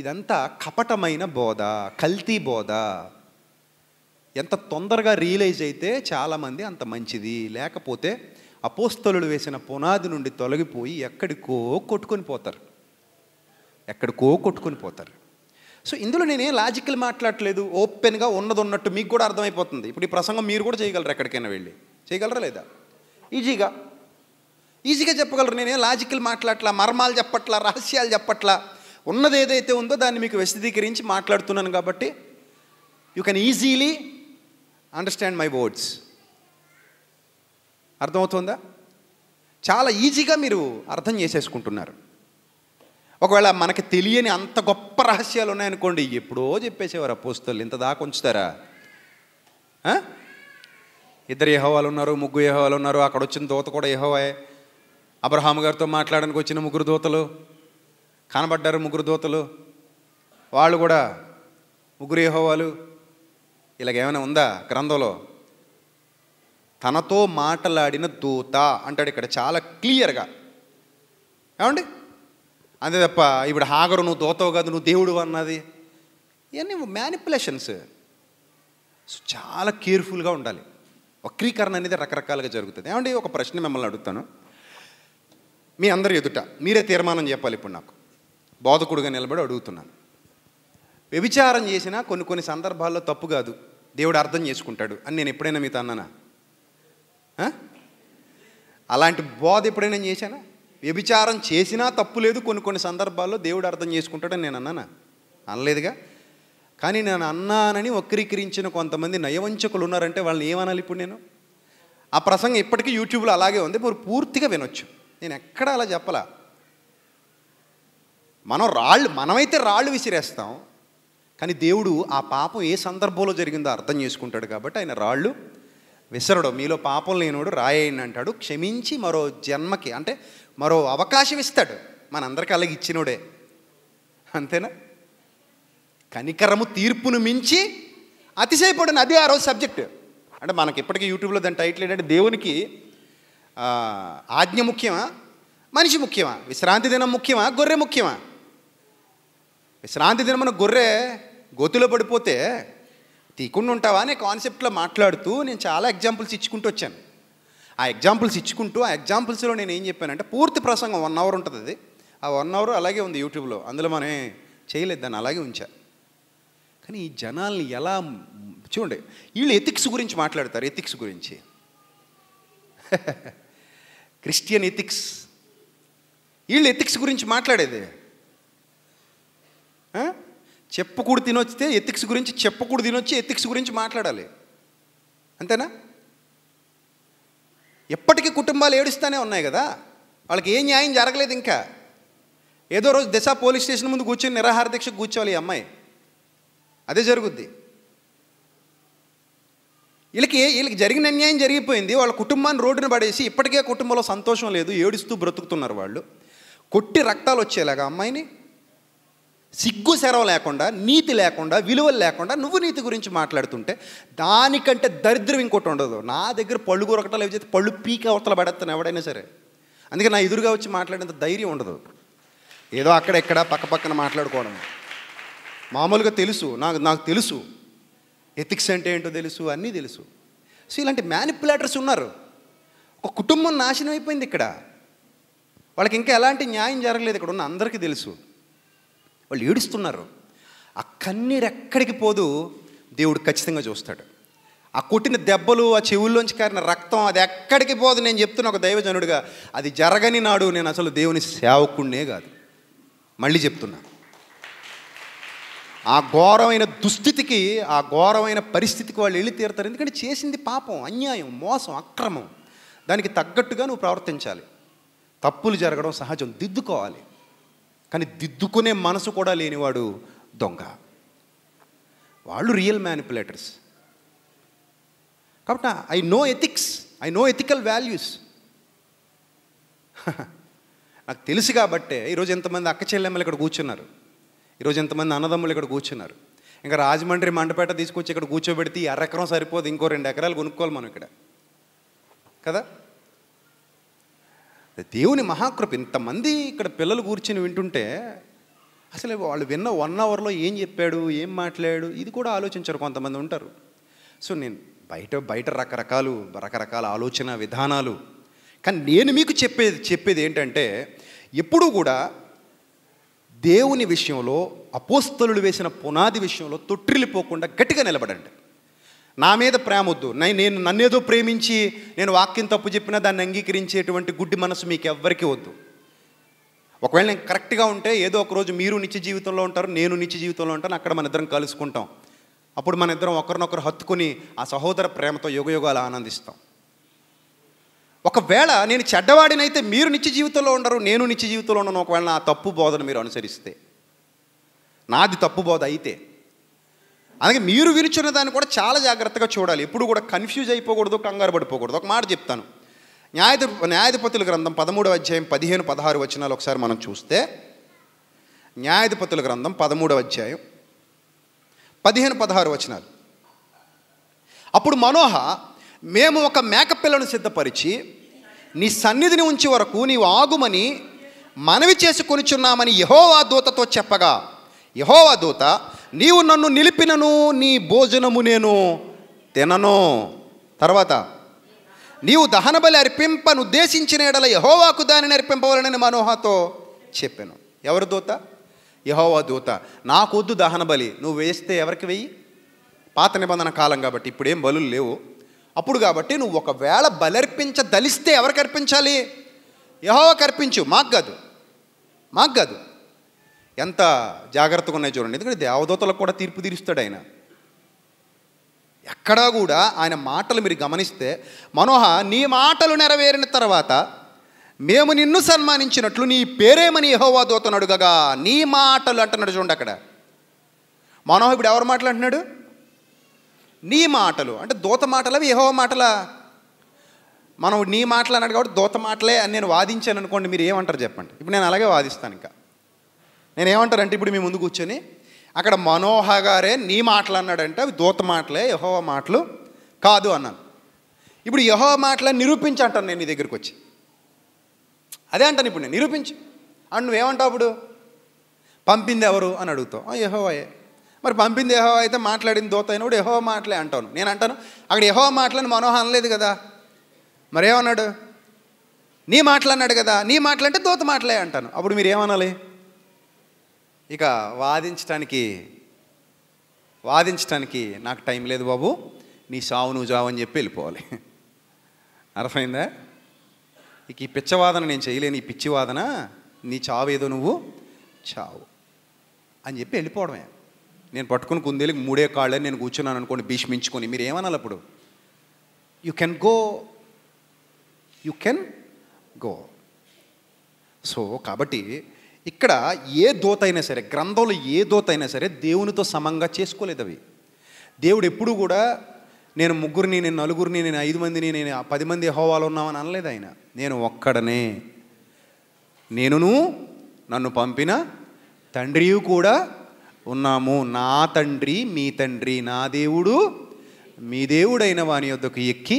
ఇదంతా కపటమైన బోధ కల్తీ బోధ ఎంత తొందరగా రియలైజ్ అయితే చాలామంది అంత మంచిది లేకపోతే అపోస్తలుడు వేసిన పునాది నుండి తొలగిపోయి ఎక్కడికో కొట్టుకొని పోతారు ఎక్కడికో కొట్టుకొని పోతారు సో ఇందులో నేనే లాజికల్ మాట్లాడట్లేదు ఓపెన్గా ఉన్నది ఉన్నట్టు మీకు కూడా అర్థమైపోతుంది ఇప్పుడు ఈ ప్రసంగం మీరు కూడా చేయగలరు ఎక్కడికైనా వెళ్ళి చేయగలరా లేదా ఈజీగా ఈజీగా చెప్పగలరు నేనే లాజికల్ మాట్లాడట్లా మర్మాలు చెప్పట్లా రహస్యాలు చెప్పట్లా ఉన్నది ఏదైతే ఉందో దాన్ని మీకు విశదీకరించి మాట్లాడుతున్నాను కాబట్టి you can easily understand my words అర్థమవుతుందా చాలా ఈజీగా మీరు అర్థం చేసేసుకుంటున్నారు ఒకవేళ మనకి తెలియని అంత గొప్ప రహస్యాలు ఉన్నాయనుకోండి ఎప్పుడో చెప్పేసేవారు పోస్తులు ఇంత దాకా ఉంచుతారా ఇద్దరు ఏహోవాలు ఉన్నారు ముగ్గు ఏహోవాలు ఉన్నారు అక్కడ వచ్చిన తోత కూడా ఏహోవాయే అబ్రహాం గారితో మాట్లాడడానికి వచ్చిన ముగ్గురు దూతలు కనబడ్డారు ముగ్గురు దూతలు వాళ్ళు కూడా ముగ్గురు ఏహోవాలు ఇలాగేమైనా ఉందా గ్రంథంలో తనతో మాట్లాడిన దూత అంటాడు ఇక్కడ చాలా క్లియర్గా ఏమండి అంతే తప్ప ఇప్పుడు హాగరు నువ్వు దూతవు కాదు నువ్వు దేవుడు అన్నది ఇవన్నీ మ్యానిపులేషన్స్ చాలా కేర్ఫుల్గా ఉండాలి వక్రీకరణ అనేది రకరకాలుగా జరుగుతుంది ఏమండి ఒక ప్రశ్న మిమ్మల్ని అడుగుతాను మీ అందరి ఎదుట మీరే తీర్మానం చెప్పాలి ఇప్పుడు నాకు బోధకుడుగా నిలబడి అడుగుతున్నాను వ్యభిచారం చేసినా కొన్ని కొన్ని సందర్భాల్లో తప్పు కాదు దేవుడు అర్థం చేసుకుంటాడు అని నేను ఎప్పుడైనా మీతో అన్నానా అలాంటి బోధ ఎప్పుడైనా చేశానా వ్యభిచారం చేసినా తప్పు లేదు కొన్ని కొన్ని సందర్భాల్లో దేవుడు అర్థం చేసుకుంటాడని నేను అన్నానా అనలేదుగా కానీ నేను అన్నానని వక్రీకరించిన కొంతమంది నయవంచకులు ఉన్నారంటే వాళ్ళని ఏమనాలి ఇప్పుడు నేను ఆ ప్రసంగం ఇప్పటికీ యూట్యూబ్లో అలాగే ఉంది మీరు పూర్తిగా వినొచ్చు నేను ఎక్కడ అలా చెప్పలా మనం రాళ్ళు మనమైతే రాళ్ళు విసిరేస్తాం కానీ దేవుడు ఆ పాపం ఏ సందర్భంలో జరిగిందో అర్థం చేసుకుంటాడు కాబట్టి ఆయన రాళ్ళు విసరడు మీలో పాపం లేనివాడు రాయని అంటాడు క్షమించి మరో జన్మకి అంటే మరో అవకాశం ఇస్తాడు మనందరికీ అలాగే ఇచ్చినోడే అంతేనా కనికరము తీర్పును మించి అతిశయపడిన అదే ఆ రోజు సబ్జెక్టు అంటే మనకి ఇప్పటికీ యూట్యూబ్లో దాని టైటిల్ ఏంటంటే దేవునికి ఆజ్ఞ ముఖ్యమా మనిషి ముఖ్యమా విశ్రాంతి దినం ముఖ్యమా గొర్రె ముఖ్యమా విశ్రాంతి దినమున గొర్రె గోతులో పడిపోతే తీకుండా ఉంటావా అనే కాన్సెప్ట్లో మాట్లాడుతూ నేను చాలా ఎగ్జాంపుల్స్ ఇచ్చుకుంటూ వచ్చాను ఆ ఎగ్జాంపుల్స్ ఇచ్చుకుంటూ ఆ ఎగ్జాంపుల్స్లో నేను ఏం చెప్పానంటే పూర్తి ప్రసంగం వన్ అవర్ ఉంటుంది అది ఆ వన్ అవర్ అలాగే ఉంది యూట్యూబ్లో అందులో మనం చేయలేదు దాన్ని అలాగే ఉంచా కానీ ఈ జనాల్ని ఎలా చూడండి వీళ్ళు ఎథిక్స్ గురించి మాట్లాడతారు ఎథిక్స్ గురించి క్రిస్టియన్ ఎథిక్స్ వీళ్ళు ఎథిక్స్ గురించి మాట్లాడేది చెప్పకూడదు తినొచ్చితే ఎథిక్స్ గురించి చెప్పకూడదు తినొచ్చి ఎథిక్స్ గురించి మాట్లాడాలి అంతేనా ఎప్పటికీ కుటుంబాలు ఏడుస్తూనే ఉన్నాయి కదా వాళ్ళకి ఏ న్యాయం జరగలేదు ఇంకా ఏదో రోజు దిశ పోలీస్ స్టేషన్ ముందు కూర్చొని నిరాహార దీక్ష కూర్చోవాలి ఈ అమ్మాయి అదే జరుగుద్ది వీళ్ళకి వీళ్ళకి జరిగిన అన్యాయం జరిగిపోయింది వాళ్ళ కుటుంబాన్ని రోడ్డున పడేసి ఇప్పటికే కుటుంబంలో సంతోషం లేదు ఏడుస్తూ బ్రతుకుతున్నారు వాళ్ళు కొట్టి రక్తాలు వచ్చేలాగా అమ్మాయిని సిగ్గు శరవ లేకుండా నీతి లేకుండా విలువలు లేకుండా నువ్వు నీతి గురించి మాట్లాడుతుంటే దానికంటే దరిద్రం ఇంకోటి ఉండదు నా దగ్గర పళ్ళు ఏవి చేస్తే పళ్ళు పీక అవతల పడేస్తాను ఎవడైనా సరే అందుకే నా ఎదురుగా వచ్చి మాట్లాడేంత ధైర్యం ఉండదు ఏదో అక్కడ ఎక్కడ పక్క పక్కన మాట్లాడుకోవడం మామూలుగా తెలుసు నాకు నాకు తెలుసు ఎథిక్స్ అంటే ఏంటో తెలుసు అన్నీ తెలుసు సో ఇలాంటి మ్యానిపులేటర్స్ ఉన్నారు ఒక కుటుంబం నాశనం అయిపోయింది ఇక్కడ వాళ్ళకి ఇంకా ఎలాంటి న్యాయం జరగలేదు ఇక్కడ ఉన్న అందరికీ తెలుసు వాళ్ళు ఏడుస్తున్నారు ఆ కన్నీరు ఎక్కడికి పోదు దేవుడు ఖచ్చితంగా చూస్తాడు ఆ కొట్టిన దెబ్బలు ఆ చెవుల్లోంచి కారిన రక్తం అది ఎక్కడికి పోదు నేను చెప్తున్నా ఒక దైవజనుడిగా అది జరగని నాడు నేను అసలు దేవుని సేవకుడినే కాదు మళ్ళీ చెప్తున్నా ఆ ఘోరమైన దుస్థితికి ఆ ఘోరమైన పరిస్థితికి వాళ్ళు వెళ్ళి తీరుతారు ఎందుకంటే చేసింది పాపం అన్యాయం మోసం అక్రమం దానికి తగ్గట్టుగా నువ్వు ప్రవర్తించాలి తప్పులు జరగడం సహజం దిద్దుకోవాలి కానీ దిద్దుకునే మనసు కూడా లేనివాడు దొంగ వాళ్ళు రియల్ మ్యానిపులేటర్స్ కాబట్టి I know ethics I know ethical values నాకు తెలుసు కాబట్టే ఈరోజు ఎంతమంది అక్క చెల్లెమ్మలు ఇక్కడ కూర్చున్నారు ఈరోజు ఎంతమంది అన్నదమ్ములు ఇక్కడ కూర్చున్నారు ఇంకా రాజమండ్రి మండపేట తీసుకొచ్చి ఇక్కడ కూర్చోబెడితే ఈ అరెకరం సరిపోదు ఇంకో రెండు ఎకరాలు కొనుక్కోవాలి మనం ఇక్కడ కదా దేవుని మహాకృప ఇంతమంది ఇక్కడ పిల్లలు కూర్చుని వింటుంటే అసలు వాళ్ళు విన్న వన్ అవర్లో ఏం చెప్పాడు ఏం మాట్లాడాడు ఇది కూడా ఆలోచించరు కొంతమంది ఉంటారు సో నేను బయట బయట రకరకాలు రకరకాల ఆలోచన విధానాలు కానీ నేను మీకు చెప్పేది చెప్పేది ఏంటంటే ఎప్పుడూ కూడా దేవుని విషయంలో అపోస్తలు వేసిన పునాది విషయంలో తొట్టిల్లిపోకుండా గట్టిగా నిలబడండి నా మీద ప్రేమ వద్దు నేను నన్నేదో ప్రేమించి నేను వాక్యం తప్పు చెప్పినా దాన్ని అంగీకరించేటువంటి గుడ్డి మనసు మీకు ఎవ్వరికీ వద్దు ఒకవేళ నేను కరెక్ట్గా ఉంటే ఏదో ఒకరోజు మీరు నిత్య జీవితంలో ఉంటారు నేను నిత్య జీవితంలో ఉంటాను అక్కడ మన ఇద్దరం కలుసుకుంటాం అప్పుడు మన ఇద్దరం ఒకరినొకరు హత్తుకుని ఆ సహోదర ప్రేమతో యుగయుగాలు ఆనందిస్తాం ఒకవేళ నేను చెడ్డవాడినైతే మీరు నిత్య జీవితంలో ఉండరు నేను నిత్య జీవితంలో ఉండను ఒకవేళ నా తప్పు బోధను మీరు అనుసరిస్తే నాది తప్పు బోధ అయితే అలాగే మీరు విరుచున్న దాన్ని కూడా చాలా జాగ్రత్తగా చూడాలి ఎప్పుడు కూడా కన్ఫ్యూజ్ అయిపోకూడదు కంగారు పడిపోకూడదు ఒక మాట చెప్తాను న్యాయధి న్యాయధిపతుల గ్రంథం పదమూడవ అధ్యాయం పదిహేను పదహారు వచనాలు ఒకసారి మనం చూస్తే న్యాయాధిపతుల గ్రంథం పదమూడవ అధ్యాయం పదిహేను పదహారు వచనాలు అప్పుడు మనోహ మేము ఒక మేకపిల్లను సిద్ధపరిచి నీ సన్నిధిని ఉంచి వరకు నీవు ఆగుమని మనవి చేసుకొనిచున్నామని యహోవా దూతతో చెప్పగా యహోవా దూత నీవు నన్ను నిలిపినను నీ భోజనము నేను తినను తర్వాత నీవు దహనబలి ఉద్దేశించిన ఎడల యహోవాకు దానిని అర్పింపవాలని మనోహతో చెప్పాను ఎవరు దూత యహోవా దూత నాకొద్దు దహనబలి నువ్వు వేస్తే ఎవరికి వెయ్యి పాత నిబంధన కాలం కాబట్టి ఇప్పుడేం బలు లేవు అప్పుడు కాబట్టి నువ్వు ఒకవేళ బలర్పించదలిస్తే ఎవరికి అర్పించాలి యహోవకి అర్పించు మాకు కాదు మాకు కాదు ఎంత జాగ్రత్తగా ఉన్నాయి చూడండి ఎందుకంటే దేవదూతలకు కూడా తీర్పు తీరుస్తాడు ఆయన ఎక్కడా కూడా ఆయన మాటలు మీరు గమనిస్తే మనోహ నీ మాటలు నెరవేరిన తర్వాత మేము నిన్ను సన్మానించినట్లు నీ పేరేమని యహోవా దూతను అడుగగా నీ మాటలు అంటున్నాడు చూడండి అక్కడ మనోహ ఇప్పుడు ఎవరు మాట్లాడుతున్నాడు నీ మాటలు అంటే దూత మాటలవి ఏహో మాటలా మనం నీ మాటలు అన్నాడు కాబట్టి దూత మాటలే అని నేను వాదించాను అనుకోండి మీరు ఏమంటారు చెప్పండి ఇప్పుడు నేను అలాగే వాదిస్తాను ఇంకా నేను ఏమంటారంటే ఇప్పుడు మీ ముందు కూర్చొని అక్కడ మనోహ గారే నీ మాటలు అన్నాడంటే అవి దూత మాటలే యహో మాటలు కాదు అన్నాను ఇప్పుడు యహో మాటలని నిరూపించంటాను నేను నీ దగ్గరికి వచ్చి అదే అంటాను ఇప్పుడు నేను నిరూపించు అండ్ నువ్వేమంటావు అప్పుడు పంపింది ఎవరు అని అడుగుతావు యహోవయే మరి పంపింది ఏహో అయితే మాట్లాడిన దోత అయినప్పుడు యహో మాటలే అంటాను నేను అంటాను అక్కడ యహో మాటలని మనోహ అనలేదు కదా మరేమన్నాడు నీ మాటలన్నాడు కదా నీ మాటలంటే దోత మాటలే అంటాను అప్పుడు మీరు ఏమనాలి ఇక వాదించడానికి వాదించడానికి నాకు టైం లేదు బాబు నీ సావు నువ్వు చావు అని చెప్పి వెళ్ళిపోవాలి అర్థమైందా ఇక ఈ పిచ్చవాదన నేను చేయలేను ఈ పిచ్చివాదన నీ చావు ఏదో నువ్వు చావు అని చెప్పి వెళ్ళిపోవడమే నేను పట్టుకుని కుందేలికి మూడే కాళ్ళని నేను కూర్చున్నాను అనుకోండి భీష్మించుకొని మీరు ఏమనాలి అప్పుడు you can go you can go so కాబట్టి ఇక్కడ ఏ దోత అయినా సరే గ్రంథంలో ఏ దోత అయినా సరే దేవునితో సమంగా చేసుకోలేదు అవి దేవుడు ఎప్పుడు కూడా నేను ముగ్గురిని నేను నలుగురిని నేను ఐదు మందిని నేను పది మంది హోవాలు ఉన్నామని అనలేదు ఆయన నేను ఒక్కడనే నేనును నన్ను పంపిన తండ్రియు కూడా ఉన్నాము నా తండ్రి మీ తండ్రి నా దేవుడు మీ దేవుడైన వాని వద్దకు ఎక్కి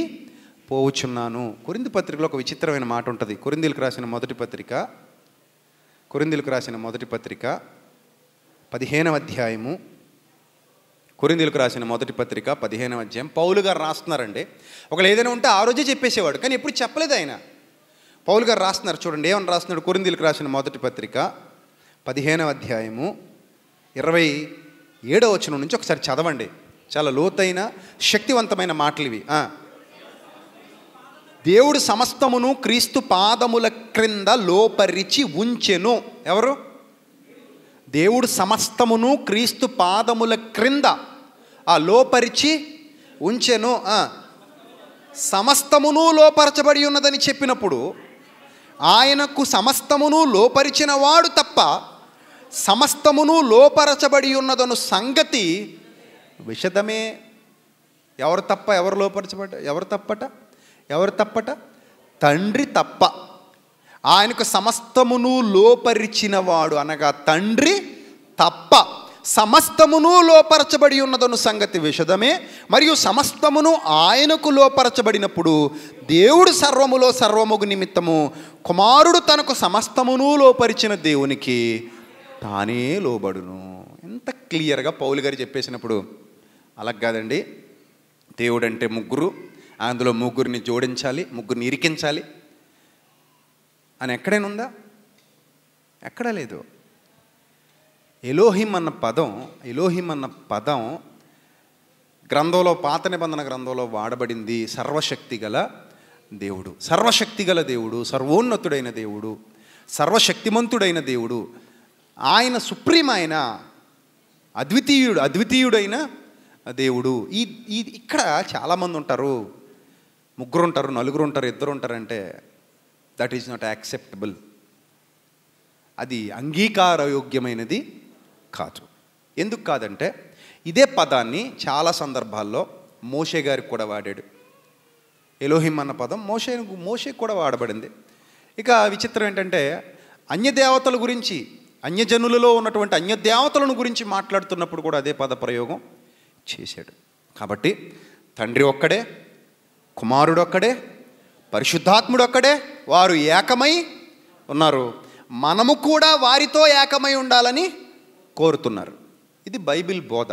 పోవచ్చున్నాను కొరింది పత్రికలో ఒక విచిత్రమైన మాట ఉంటుంది కొరిందీలకు రాసిన మొదటి పత్రిక కొరిందీలకు రాసిన మొదటి పత్రిక పదిహేనవ అధ్యాయము కొరిందీలకు రాసిన మొదటి పత్రిక పదిహేనవ అధ్యాయం పౌలు గారు రాస్తున్నారండి ఒకళ్ళు ఏదైనా ఉంటే ఆ రోజే చెప్పేసేవాడు కానీ ఎప్పుడు చెప్పలేదు ఆయన పౌలు గారు రాస్తున్నారు చూడండి ఏమని రాస్తున్నాడు కొరిందీలకు రాసిన మొదటి పత్రిక పదిహేనవ అధ్యాయము ఇరవై ఏడో వచ్చిన నుంచి ఒకసారి చదవండి చాలా లోతైన శక్తివంతమైన మాటలు ఇవి దేవుడు సమస్తమును క్రీస్తు పాదముల క్రింద లోపరిచి ఉంచెను ఎవరు దేవుడు సమస్తమును క్రీస్తు పాదముల క్రింద ఆ లోపరిచి ఉంచెను సమస్తమును లోపరచబడి ఉన్నదని చెప్పినప్పుడు ఆయనకు సమస్తమును లోపరిచిన వాడు తప్ప సమస్తమును లోపరచబడి ఉన్నదను సంగతి విషదమే ఎవరు తప్ప ఎవరు లోపరచబడ్డ ఎవరు తప్పట ఎవరు తప్పట తండ్రి తప్ప ఆయనకు సమస్తమును లోపరిచినవాడు అనగా తండ్రి తప్ప సమస్తమును లోపరచబడి ఉన్నదను సంగతి విషదమే మరియు సమస్తమును ఆయనకు లోపరచబడినప్పుడు దేవుడు సర్వములో సర్వముగు నిమిత్తము కుమారుడు తనకు సమస్తమును లోపరిచిన దేవునికి తానే లోబడును ఎంత క్లియర్గా పౌలు గారు చెప్పేసినప్పుడు అలా కాదండి దేవుడు అంటే ముగ్గురు అందులో ముగ్గురిని జోడించాలి ముగ్గురిని ఇరికించాలి అని ఎక్కడైనా ఉందా ఎక్కడా లేదు ఎలోహిం అన్న పదం ఎలోహిం అన్న పదం గ్రంథంలో పాత నిబంధన గ్రంథంలో వాడబడింది సర్వశక్తి గల దేవుడు సర్వశక్తి గల దేవుడు సర్వోన్నతుడైన దేవుడు సర్వశక్తిమంతుడైన దేవుడు ఆయన సుప్రీం ఆయన అద్వితీయుడు అద్వితీయుడైన దేవుడు ఈ ఈ ఇక్కడ చాలామంది ఉంటారు ముగ్గురు ఉంటారు నలుగురు ఉంటారు ఇద్దరు ఉంటారంటే దట్ ఈజ్ నాట్ యాక్సెప్టబుల్ అది అంగీకారయోగ్యమైనది కాదు ఎందుకు కాదంటే ఇదే పదాన్ని చాలా సందర్భాల్లో మోషే గారికి కూడా వాడాడు ఎలోహిం అన్న పదం మోషే మోషే కూడా వాడబడింది ఇక విచిత్రం ఏంటంటే అన్యదేవతల గురించి అన్యజనులలో ఉన్నటువంటి అన్యదేవతలను గురించి మాట్లాడుతున్నప్పుడు కూడా అదే పద ప్రయోగం చేశాడు కాబట్టి తండ్రి ఒక్కడే కుమారుడొక్కడే పరిశుద్ధాత్ముడొక్కడే వారు ఏకమై ఉన్నారు మనము కూడా వారితో ఏకమై ఉండాలని కోరుతున్నారు ఇది బైబిల్ బోధ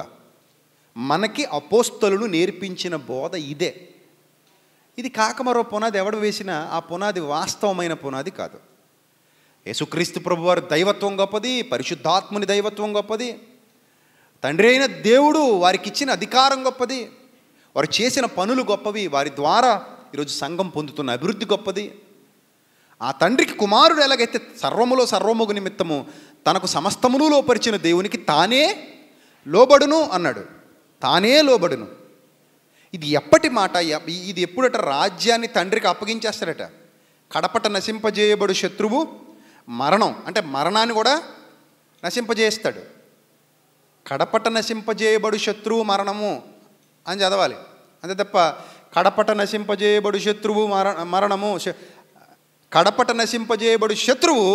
మనకి అపోస్తలు నేర్పించిన బోధ ఇదే ఇది కాక మరో పునాది ఎవడు వేసినా ఆ పునాది వాస్తవమైన పునాది కాదు యేసుక్రీస్తు ప్రభువారి దైవత్వం గొప్పది పరిశుద్ధాత్ముని దైవత్వం గొప్పది తండ్రి అయిన దేవుడు వారికి ఇచ్చిన అధికారం గొప్పది వారు చేసిన పనులు గొప్పవి వారి ద్వారా ఈరోజు సంఘం పొందుతున్న అభివృద్ధి గొప్పది ఆ తండ్రికి కుమారుడు ఎలాగైతే సర్వములో సర్వముగు నిమిత్తము తనకు సమస్తమును లోపరిచిన దేవునికి తానే లోబడును అన్నాడు తానే లోబడును ఇది ఎప్పటి మాట ఇది ఎప్పుడట రాజ్యాన్ని తండ్రికి అప్పగించేస్తాడట కడపట నశింపజేయబడు శత్రువు మరణం అంటే మరణాన్ని కూడా నశింపజేస్తాడు కడపట నశింపజేయబడు శత్రువు మరణము అని చదవాలి అంతే తప్ప కడపట నశింపజేయబడు శత్రువు మర మరణము కడపట నశింపజేయబడు శత్రువు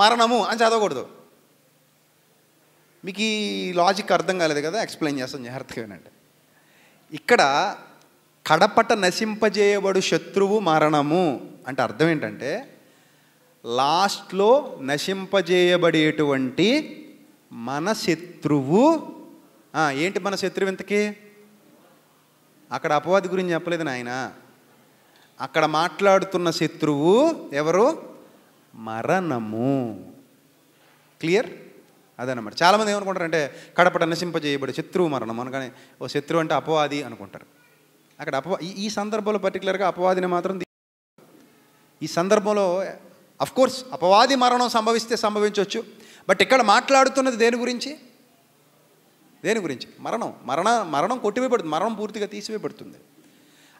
మరణము అని చదవకూడదు మీకు ఈ లాజిక్ అర్థం కాలేదు కదా ఎక్స్ప్లెయిన్ చేస్తాను జాగ్రత్తగా ఇక్కడ కడపట నశింపజేయబడు శత్రువు మరణము అంటే అర్థం ఏంటంటే లాస్ట్లో నశింపజేయబడేటువంటి మన శత్రువు ఏంటి మన శత్రువు ఇంతకీ అక్కడ అపవాది గురించి చెప్పలేదు నాయన అక్కడ మాట్లాడుతున్న శత్రువు ఎవరు మరణము క్లియర్ అదనమాట చాలామంది ఏమనుకుంటారు అంటే కడపట నశింపజేయబడి శత్రువు మరణం అనగానే ఓ శత్రువు అంటే అపవాది అనుకుంటారు అక్కడ అపవా ఈ సందర్భంలో పర్టికులర్గా అపవాదిని మాత్రం ఈ సందర్భంలో అఫ్ కోర్స్ అపవాది మరణం సంభవిస్తే సంభవించవచ్చు బట్ ఇక్కడ మాట్లాడుతున్నది దేని గురించి దేని గురించి మరణం మరణ మరణం కొట్టివేయబడుతుంది మరణం పూర్తిగా తీసివేయబడుతుంది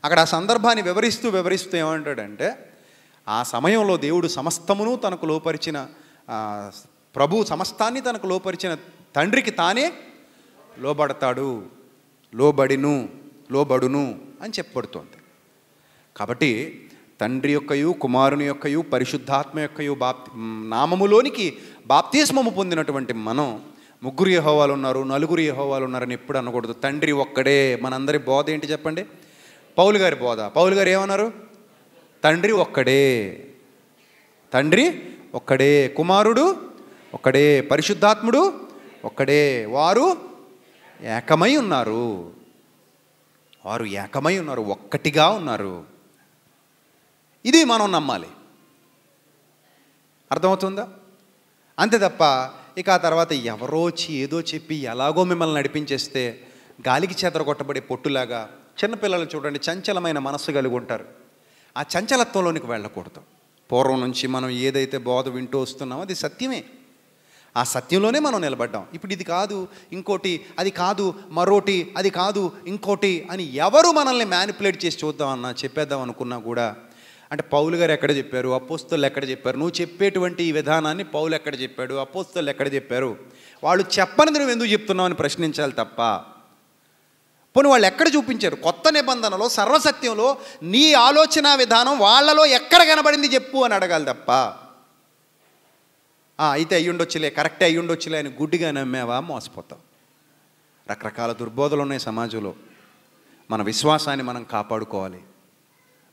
అక్కడ ఆ సందర్భాన్ని వివరిస్తూ వివరిస్తూ ఏమంటాడంటే ఆ సమయంలో దేవుడు సమస్తమును తనకు లోపరిచిన ప్రభు సమస్తాన్ని తనకు లోపరిచిన తండ్రికి తానే లోబడతాడు లోబడిను లోబడును అని చెప్పబడుతోంది కాబట్టి తండ్రి యొక్కయు కుమారుని యొక్కయు పరిశుద్ధాత్మ యొక్కయు బాప్తి నామములోనికి బాప్తీస్మము పొందినటువంటి మనం ముగ్గురు యహోవాలు ఉన్నారు నలుగురు యహోవాలు ఉన్నారని ఎప్పుడు అనకూడదు తండ్రి ఒక్కడే మనందరి బోధ ఏంటి చెప్పండి పౌలు గారి బోధ పౌలు గారు ఏమన్నారు తండ్రి ఒక్కడే తండ్రి ఒక్కడే కుమారుడు ఒక్కడే పరిశుద్ధాత్ముడు ఒక్కడే వారు ఏకమై ఉన్నారు వారు ఏకమై ఉన్నారు ఒక్కటిగా ఉన్నారు ఇది మనం నమ్మాలి అర్థమవుతుందా అంతే తప్ప ఇక ఆ తర్వాత ఎవరో ఏదో చెప్పి ఎలాగో మిమ్మల్ని నడిపించేస్తే గాలికి చేతర కొట్టబడే పొట్టులాగా చిన్నపిల్లలు చూడండి చంచలమైన మనస్సు కలిగి ఉంటారు ఆ చంచలత్వంలోనికి వెళ్ళకూడదు పూర్వం నుంచి మనం ఏదైతే బోధ వింటూ వస్తున్నామో అది సత్యమే ఆ సత్యంలోనే మనం నిలబడ్డాం ఇప్పుడు ఇది కాదు ఇంకోటి అది కాదు మరోటి అది కాదు ఇంకోటి అని ఎవరు మనల్ని మ్యానిపులేట్ చేసి చూద్దామన్నా చెప్పేద్దాం అనుకున్నా కూడా అంటే పౌలు గారు ఎక్కడ చెప్పారు అపోస్తులు ఎక్కడ చెప్పారు నువ్వు చెప్పేటువంటి ఈ విధానాన్ని పౌలు ఎక్కడ చెప్పాడు అపోస్తులు ఎక్కడ చెప్పారు వాళ్ళు చెప్పని నువ్వు ఎందుకు చెప్తున్నావు అని ప్రశ్నించాలి తప్ప పోనీ వాళ్ళు ఎక్కడ చూపించారు కొత్త నిబంధనలో సర్వసత్యంలో నీ ఆలోచన విధానం వాళ్ళలో ఎక్కడ కనబడింది చెప్పు అని అడగాలి తప్ప అయితే అయ్యుండొచ్చులే కరెక్ట్ అయ్యుండొచ్చులే అని గుడ్డిగా నమ్మేవా మోసపోతావు రకరకాల దుర్బోధలు ఉన్నాయి సమాజంలో మన విశ్వాసాన్ని మనం కాపాడుకోవాలి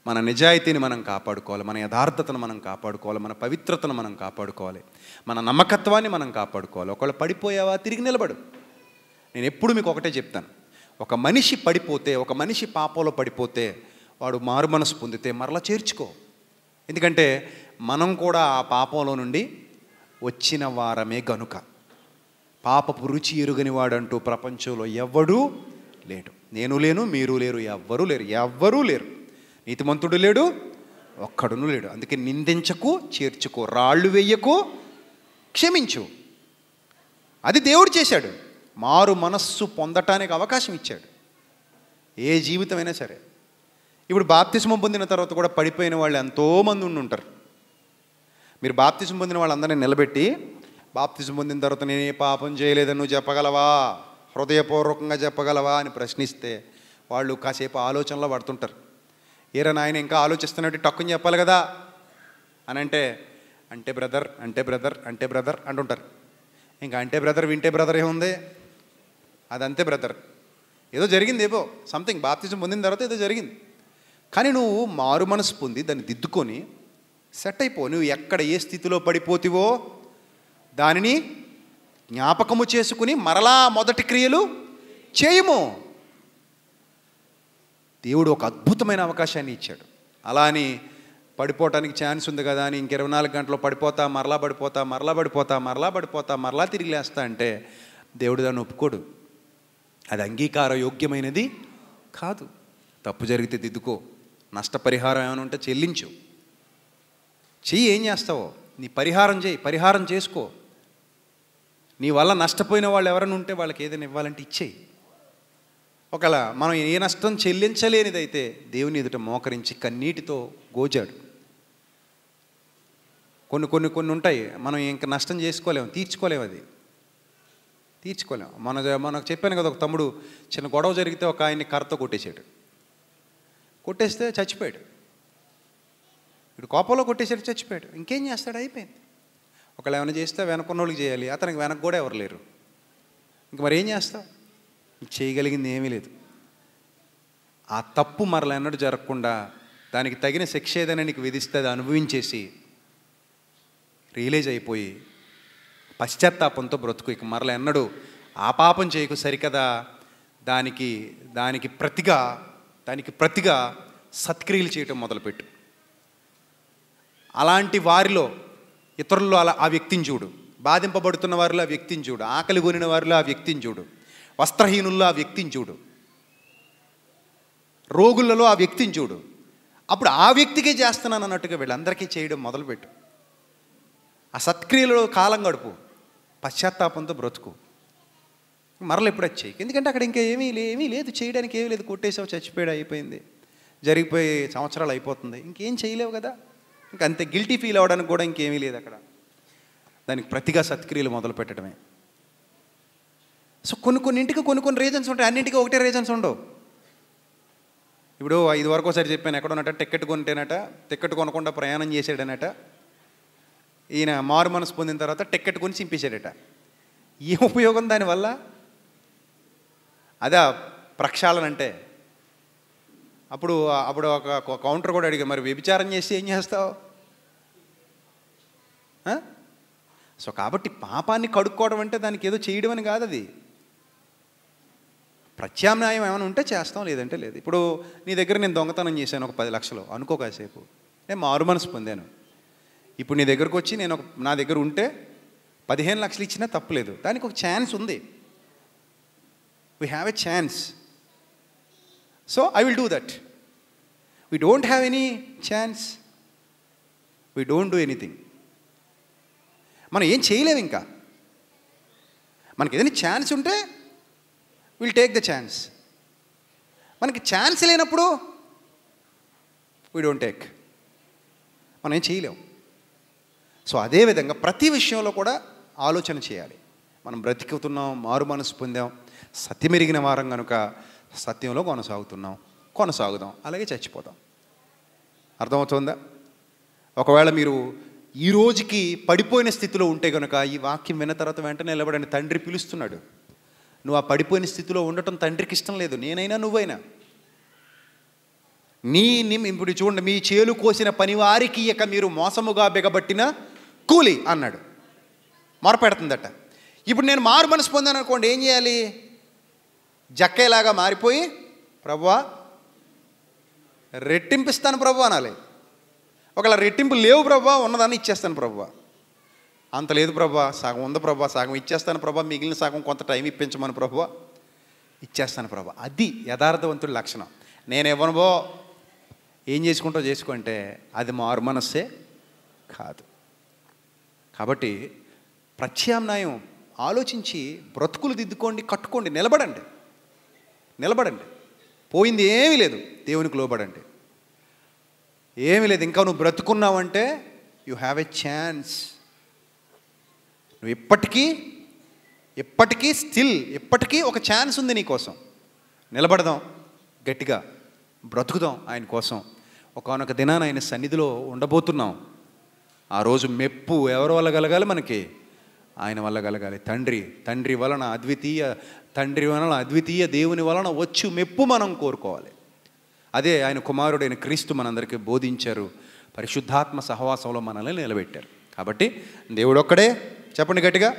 మన నిజాయితీని మనం కాపాడుకోవాలి మన యథార్థతను మనం కాపాడుకోవాలి మన పవిత్రతను మనం కాపాడుకోవాలి మన నమ్మకత్వాన్ని మనం కాపాడుకోవాలి ఒకవేళ పడిపోయావా తిరిగి నిలబడు నేను ఎప్పుడు మీకు ఒకటే చెప్తాను ఒక మనిషి పడిపోతే ఒక మనిషి పాపంలో పడిపోతే వాడు మారు మనసు పొందితే మరలా చేర్చుకో ఎందుకంటే మనం కూడా ఆ పాపంలో నుండి వచ్చిన వారమే గనుక పాపపు రుచి ఎరుగని వాడంటూ ప్రపంచంలో ఎవ్వడూ లేడు నేను లేను మీరు లేరు ఎవ్వరూ లేరు ఎవ్వరూ లేరు నీతిమంతుడు లేడు ఒక్కడును లేడు అందుకే నిందించకు చేర్చుకో రాళ్ళు వేయకు క్షమించు అది దేవుడు చేశాడు మారు మనస్సు పొందటానికి అవకాశం ఇచ్చాడు ఏ జీవితమైనా సరే ఇప్పుడు బాప్తిసం పొందిన తర్వాత కూడా పడిపోయిన వాళ్ళు ఎంతోమంది ఉండి ఉంటారు మీరు బాప్తిసం పొందిన వాళ్ళందరినీ నిలబెట్టి బాప్తిసం పొందిన తర్వాత నేను ఏ పాపం చేయలేదని నువ్వు చెప్పగలవా హృదయపూర్వకంగా చెప్పగలవా అని ప్రశ్నిస్తే వాళ్ళు కాసేపు ఆలోచనలో పడుతుంటారు ఏరా నాయన ఇంకా ఆలోచిస్తున్నట్టు టక్కుని చెప్పాలి కదా అని అంటే అంటే బ్రదర్ అంటే బ్రదర్ అంటే బ్రదర్ అంటుంటారు ఇంకా అంటే బ్రదర్ వింటే బ్రదర్ ఏముంది అదంతే బ్రదర్ ఏదో జరిగింది ఏవో సంథింగ్ బాప్తిజం పొందిన తర్వాత ఏదో జరిగింది కానీ నువ్వు మారు మనసు పొంది దాన్ని దిద్దుకొని సెట్ అయిపో నువ్వు ఎక్కడ ఏ స్థితిలో పడిపోతివో దానిని జ్ఞాపకము చేసుకుని మరలా మొదటి క్రియలు చేయము దేవుడు ఒక అద్భుతమైన అవకాశాన్ని ఇచ్చాడు అలా అని పడిపోవటానికి ఛాన్స్ ఉంది కదా అని ఇంక ఇరవై నాలుగు గంటలు పడిపోతా మరలా పడిపోతా మరలా పడిపోతా మరలా పడిపోతా మరలా తిరిగి లేస్తా అంటే దేవుడు దాన్ని ఒప్పుకోడు అది అంగీకార యోగ్యమైనది కాదు తప్పు జరిగితే దిద్దుకో నష్టపరిహారం ఏమైనా ఉంటే చెల్లించు చెయ్యి ఏం చేస్తావో నీ పరిహారం చేయి పరిహారం చేసుకో నీ వల్ల నష్టపోయిన వాళ్ళు ఎవరైనా ఉంటే వాళ్ళకి ఏదైనా ఇవ్వాలంటే ఇచ్చేయి ఒకవేళ మనం ఏ నష్టం చెల్లించలేనిదైతే దేవుని ఎదుట మోకరించి కన్నీటితో గోజాడు కొన్ని కొన్ని కొన్ని ఉంటాయి మనం ఇంకా నష్టం చేసుకోలేము తీర్చుకోలేము అది తీర్చుకోలేము మన మనకు చెప్పాను కదా ఒక తమ్ముడు చిన్న గొడవ జరిగితే ఒక ఆయన్ని కర్రతో కొట్టేశాడు కొట్టేస్తే చచ్చిపోయాడు ఇప్పుడు కోపంలో కొట్టేశాడు చచ్చిపోయాడు ఇంకేం చేస్తాడు అయిపోయింది ఒకళ్ళు ఏమైనా చేస్తే వెనకున్న వాళ్ళకి చేయాలి అతనికి వెనక కూడా ఎవరు లేరు ఇంక మరి ఏం చేస్తావు చేయగలిగింది ఏమీ లేదు ఆ తప్పు మరల ఎన్నడూ జరగకుండా దానికి తగిన శిక్ష ఏదైనా నీకు విధిస్తే అది అనుభవించేసి రియలైజ్ అయిపోయి పశ్చాత్తాపంతో బ్రతుకు ఇక మరల ఎన్నడూ ఆ పాపం చేయకు సరికదా దానికి దానికి ప్రతిగా దానికి ప్రతిగా సత్క్రియలు చేయటం మొదలుపెట్టు అలాంటి వారిలో ఇతరుల్లో అలా ఆ వ్యక్తిని చూడు బాధింపబడుతున్న వారిలో ఆ వ్యక్తిని చూడు ఆకలి కొనిన వారిలో ఆ వ్యక్తిని చూడు వస్త్రహీనుల్లో ఆ వ్యక్తిని చూడు రోగులలో ఆ వ్యక్తిని చూడు అప్పుడు ఆ వ్యక్తికే చేస్తున్నాను అన్నట్టుగా వీళ్ళందరికీ చేయడం మొదలుపెట్టు ఆ సత్క్రియలో కాలం గడుపు పశ్చాత్తాపంతో బ్రతుకు మరలు ఎప్పుడు వచ్చాయి ఎందుకంటే అక్కడ ఇంకా ఏమీ లే ఏమీ లేదు చేయడానికి ఏమీ లేదు కొట్టేసావు చచ్చిపోయాడు అయిపోయింది జరిగిపోయే సంవత్సరాలు అయిపోతుంది ఇంకేం చేయలేవు కదా ఇంకా అంతే గిల్టీ ఫీల్ అవ్వడానికి కూడా ఇంకేమీ లేదు అక్కడ దానికి ప్రతిగా సత్క్రియలు మొదలు పెట్టడమే సో కొన్ని కొన్నింటికి కొన్ని కొన్ని రీజన్స్ ఉంటాయి అన్నింటికి ఒకటే రీజన్స్ ఉండవు ఇప్పుడు ఐదు వరకు ఒకసారి చెప్పాను ఎక్కడున్నట టికెట్ కొంటేనట టికెట్ కొనకుండా ప్రయాణం చేసాడనట ఈయన మారు మనసు పొందిన తర్వాత టికెట్ కొని చింపేశాడట ఏ ఉపయోగం దానివల్ల అదే ప్రక్షాళన అంటే అప్పుడు అప్పుడు ఒక కౌంటర్ కూడా అడిగా మరి వ్యభిచారం చేసి ఏం చేస్తావు సో కాబట్టి పాపాన్ని కడుక్కోవడం అంటే దానికి ఏదో చేయడం అని కాదు అది ప్రత్యామ్నాయం ఏమైనా ఉంటే చేస్తాం లేదంటే లేదు ఇప్పుడు నీ దగ్గర నేను దొంగతనం చేశాను ఒక పది లక్షలు అనుకో కాసేపు నేను మారు మనసు పొందాను ఇప్పుడు నీ దగ్గరకు వచ్చి నేను నా దగ్గర ఉంటే పదిహేను లక్షలు ఇచ్చినా తప్పులేదు దానికి ఒక ఛాన్స్ ఉంది we have a chance so I will do that we don't have any chance we don't do anything మనం ఏం చేయలేము ఇంకా మనకి ఏదైనా ఛాన్స్ ఉంటే విల్ టేక్ ద ఛాన్స్ మనకి ఛాన్స్ లేనప్పుడు వీ డోంట్ టేక్ మనం ఏం చేయలేం సో అదేవిధంగా ప్రతి విషయంలో కూడా ఆలోచన చేయాలి మనం బ్రతికుతున్నాం మారు మనసు పొందాం సత్యమెరిగిన వారం కనుక సత్యంలో కొనసాగుతున్నాం కొనసాగుదాం అలాగే చచ్చిపోతాం అర్థమవుతుందా ఒకవేళ మీరు ఈ రోజుకి పడిపోయిన స్థితిలో ఉంటే కనుక ఈ వాక్యం విన్న తర్వాత వెంటనే నిలబడని తండ్రి పిలుస్తున్నాడు నువ్వు ఆ పడిపోయిన స్థితిలో ఉండటం తండ్రికి ఇష్టం లేదు నేనైనా నువ్వైనా నీ ఇప్పుడు చూడండి మీ చేలు కోసిన పనివారికి ఇక మీరు మోసముగా బిగబట్టిన కూలి అన్నాడు మొరపెడుతుందట ఇప్పుడు నేను మారు మనసు పొందాను అనుకోండి ఏం చేయాలి జక్కేలాగా మారిపోయి రెట్టింపు ఇస్తాను ప్రభు అనాలి ఒకవేళ రెట్టింపు లేవు ప్రభు ఉన్నదాన్ని ఇచ్చేస్తాను ప్రభువా అంత లేదు ప్రభా సగం ఉంది ప్రభా సగం ఇచ్చేస్తాను ప్రభా మిగిలిన సగం కొంత టైం ఇప్పించమని ప్రభు ఇచ్చేస్తాను ప్రభా అది యథార్థవంతుడి లక్షణం నేను ఇవ్వనుబో ఏం చేసుకుంటో చేసుకుంటే అది మారు మనస్సే కాదు కాబట్టి ప్రత్యామ్నాయం ఆలోచించి బ్రతుకులు దిద్దుకోండి కట్టుకోండి నిలబడండి నిలబడండి పోయింది ఏమీ లేదు దేవునికి లోబడండి ఏమీ లేదు ఇంకా నువ్వు బ్రతుకున్నావంటే యు హ్యావ్ ఎ ఛాన్స్ నువ్వు ఇప్పటికీ ఎప్పటికీ స్టిల్ ఎప్పటికీ ఒక ఛాన్స్ ఉంది నీకోసం నిలబడదాం గట్టిగా బ్రతుకుదాం ఆయన కోసం ఒకనొక దినాన ఆయన సన్నిధిలో ఉండబోతున్నాం ఆ రోజు మెప్పు ఎవరి వల్ల కలగాలి మనకి ఆయన వల్ల కలగాలి తండ్రి తండ్రి వలన అద్వితీయ తండ్రి వలన అద్వితీయ దేవుని వలన వచ్చు మెప్పు మనం కోరుకోవాలి అదే ఆయన కుమారుడైన క్రీస్తు మనందరికీ బోధించారు పరిశుద్ధాత్మ సహవాసంలో మనల్ని నిలబెట్టారు కాబట్టి దేవుడు ఒక్కడే చెప్పండి గట్టిగా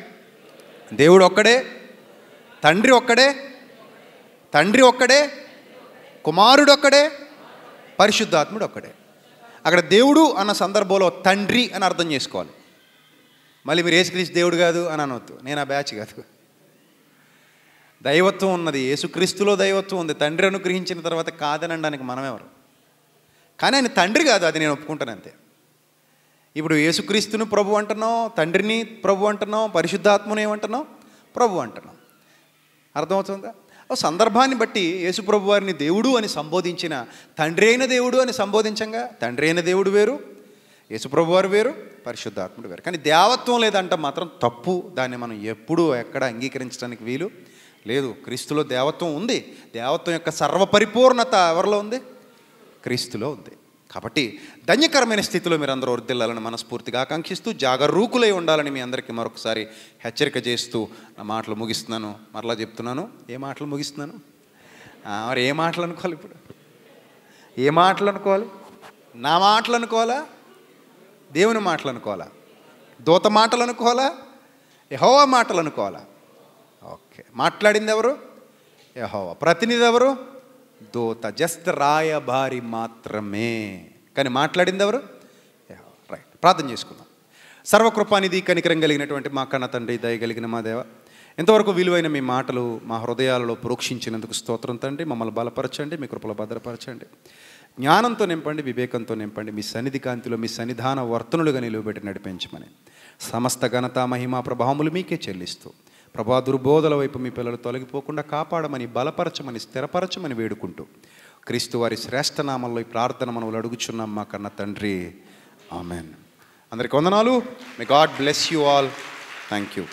దేవుడు ఒక్కడే తండ్రి ఒక్కడే తండ్రి ఒక్కడే కుమారుడు ఒక్కడే పరిశుద్ధాత్ముడు ఒక్కడే అక్కడ దేవుడు అన్న సందర్భంలో తండ్రి అని అర్థం చేసుకోవాలి మళ్ళీ మీరు యేసుక్రీస్తు దేవుడు కాదు అని అనవద్దు నేను ఆ బ్యాచ్ కాదు దైవత్వం ఉన్నది యేసుక్రీస్తులో దైవత్వం ఉంది తండ్రి అనుగ్రహించిన తర్వాత కాదనడానికి మనమెవరు కానీ ఆయన తండ్రి కాదు అది నేను ఒప్పుకుంటాను అంతే ఇప్పుడు యేసుక్రీస్తును ప్రభు అంటున్నాం తండ్రిని ప్రభు అంటున్నాం పరిశుద్ధాత్మను ఏమంటున్నాం ప్రభు అంటున్నాం అర్థమవుతుందా సందర్భాన్ని బట్టి యేసుప్రభు వారిని దేవుడు అని సంబోధించిన తండ్రి అయిన దేవుడు అని సంబోధించంగా తండ్రి అయిన దేవుడు వేరు యేసుప్రభు వారు వేరు పరిశుద్ధాత్ముడు వేరు కానీ దేవత్వం లేదంటే మాత్రం తప్పు దాన్ని మనం ఎప్పుడూ ఎక్కడ అంగీకరించడానికి వీలు లేదు క్రీస్తులో దేవత్వం ఉంది దేవత్వం యొక్క సర్వపరిపూర్ణత ఎవరిలో ఉంది క్రీస్తులో ఉంది కాబట్టి ధన్యకరమైన స్థితిలో మీరు అందరూ వర్దిల్లాలని మనస్ఫూర్తిగా ఆకాంక్షిస్తూ జాగరూకులై ఉండాలని మీ అందరికీ మరొకసారి హెచ్చరిక చేస్తూ నా మాటలు ముగిస్తున్నాను మరలా చెప్తున్నాను ఏ మాటలు ముగిస్తున్నాను మరి ఏ మాటలు అనుకోవాలి ఇప్పుడు ఏ మాటలు అనుకోవాలి నా మాటలు అనుకోవాలా దేవుని మాటలు అనుకోవాలా దూత మాటలు అనుకోవాలా యహోవా మాటలు అనుకోవాలా ఓకే మాట్లాడింది ఎవరు యహోవా ప్రతినిధి ఎవరు దోత జస్ట్ రాయబారి మాత్రమే కానీ మాట్లాడింది ఎవరు రైట్ ప్రార్థన చేసుకుందాం సర్వకృపానిధి కనికరం కలిగినటువంటి మా కన్న తండ్రి దయగలిగిన మా దేవ ఎంతవరకు విలువైన మీ మాటలు మా హృదయాలలో ప్రోక్షించినందుకు స్తోత్రం తండ్రి మమ్మల్ని బలపరచండి మీ కృపలో భద్రపరచండి జ్ఞానంతో నింపండి వివేకంతో నింపండి మీ సన్నిధి కాంతిలో మీ సన్నిధాన వర్తనులుగా నిలువబెట్టి నడిపించమని సమస్త ఘనత మహిమా ప్రభావములు మీకే చెల్లిస్తూ ప్రభా దుర్బోధల వైపు మీ పిల్లలు తొలగిపోకుండా కాపాడమని బలపరచమని స్థిరపరచమని వేడుకుంటూ క్రీస్తు వారి శ్రేష్ఠ నామంలో ఈ ప్రార్థన మనం అడుగుచున్నాం మా కన్న తండ్రి ఆమెన్ అందరికి వందనాలు may God bless you all thank you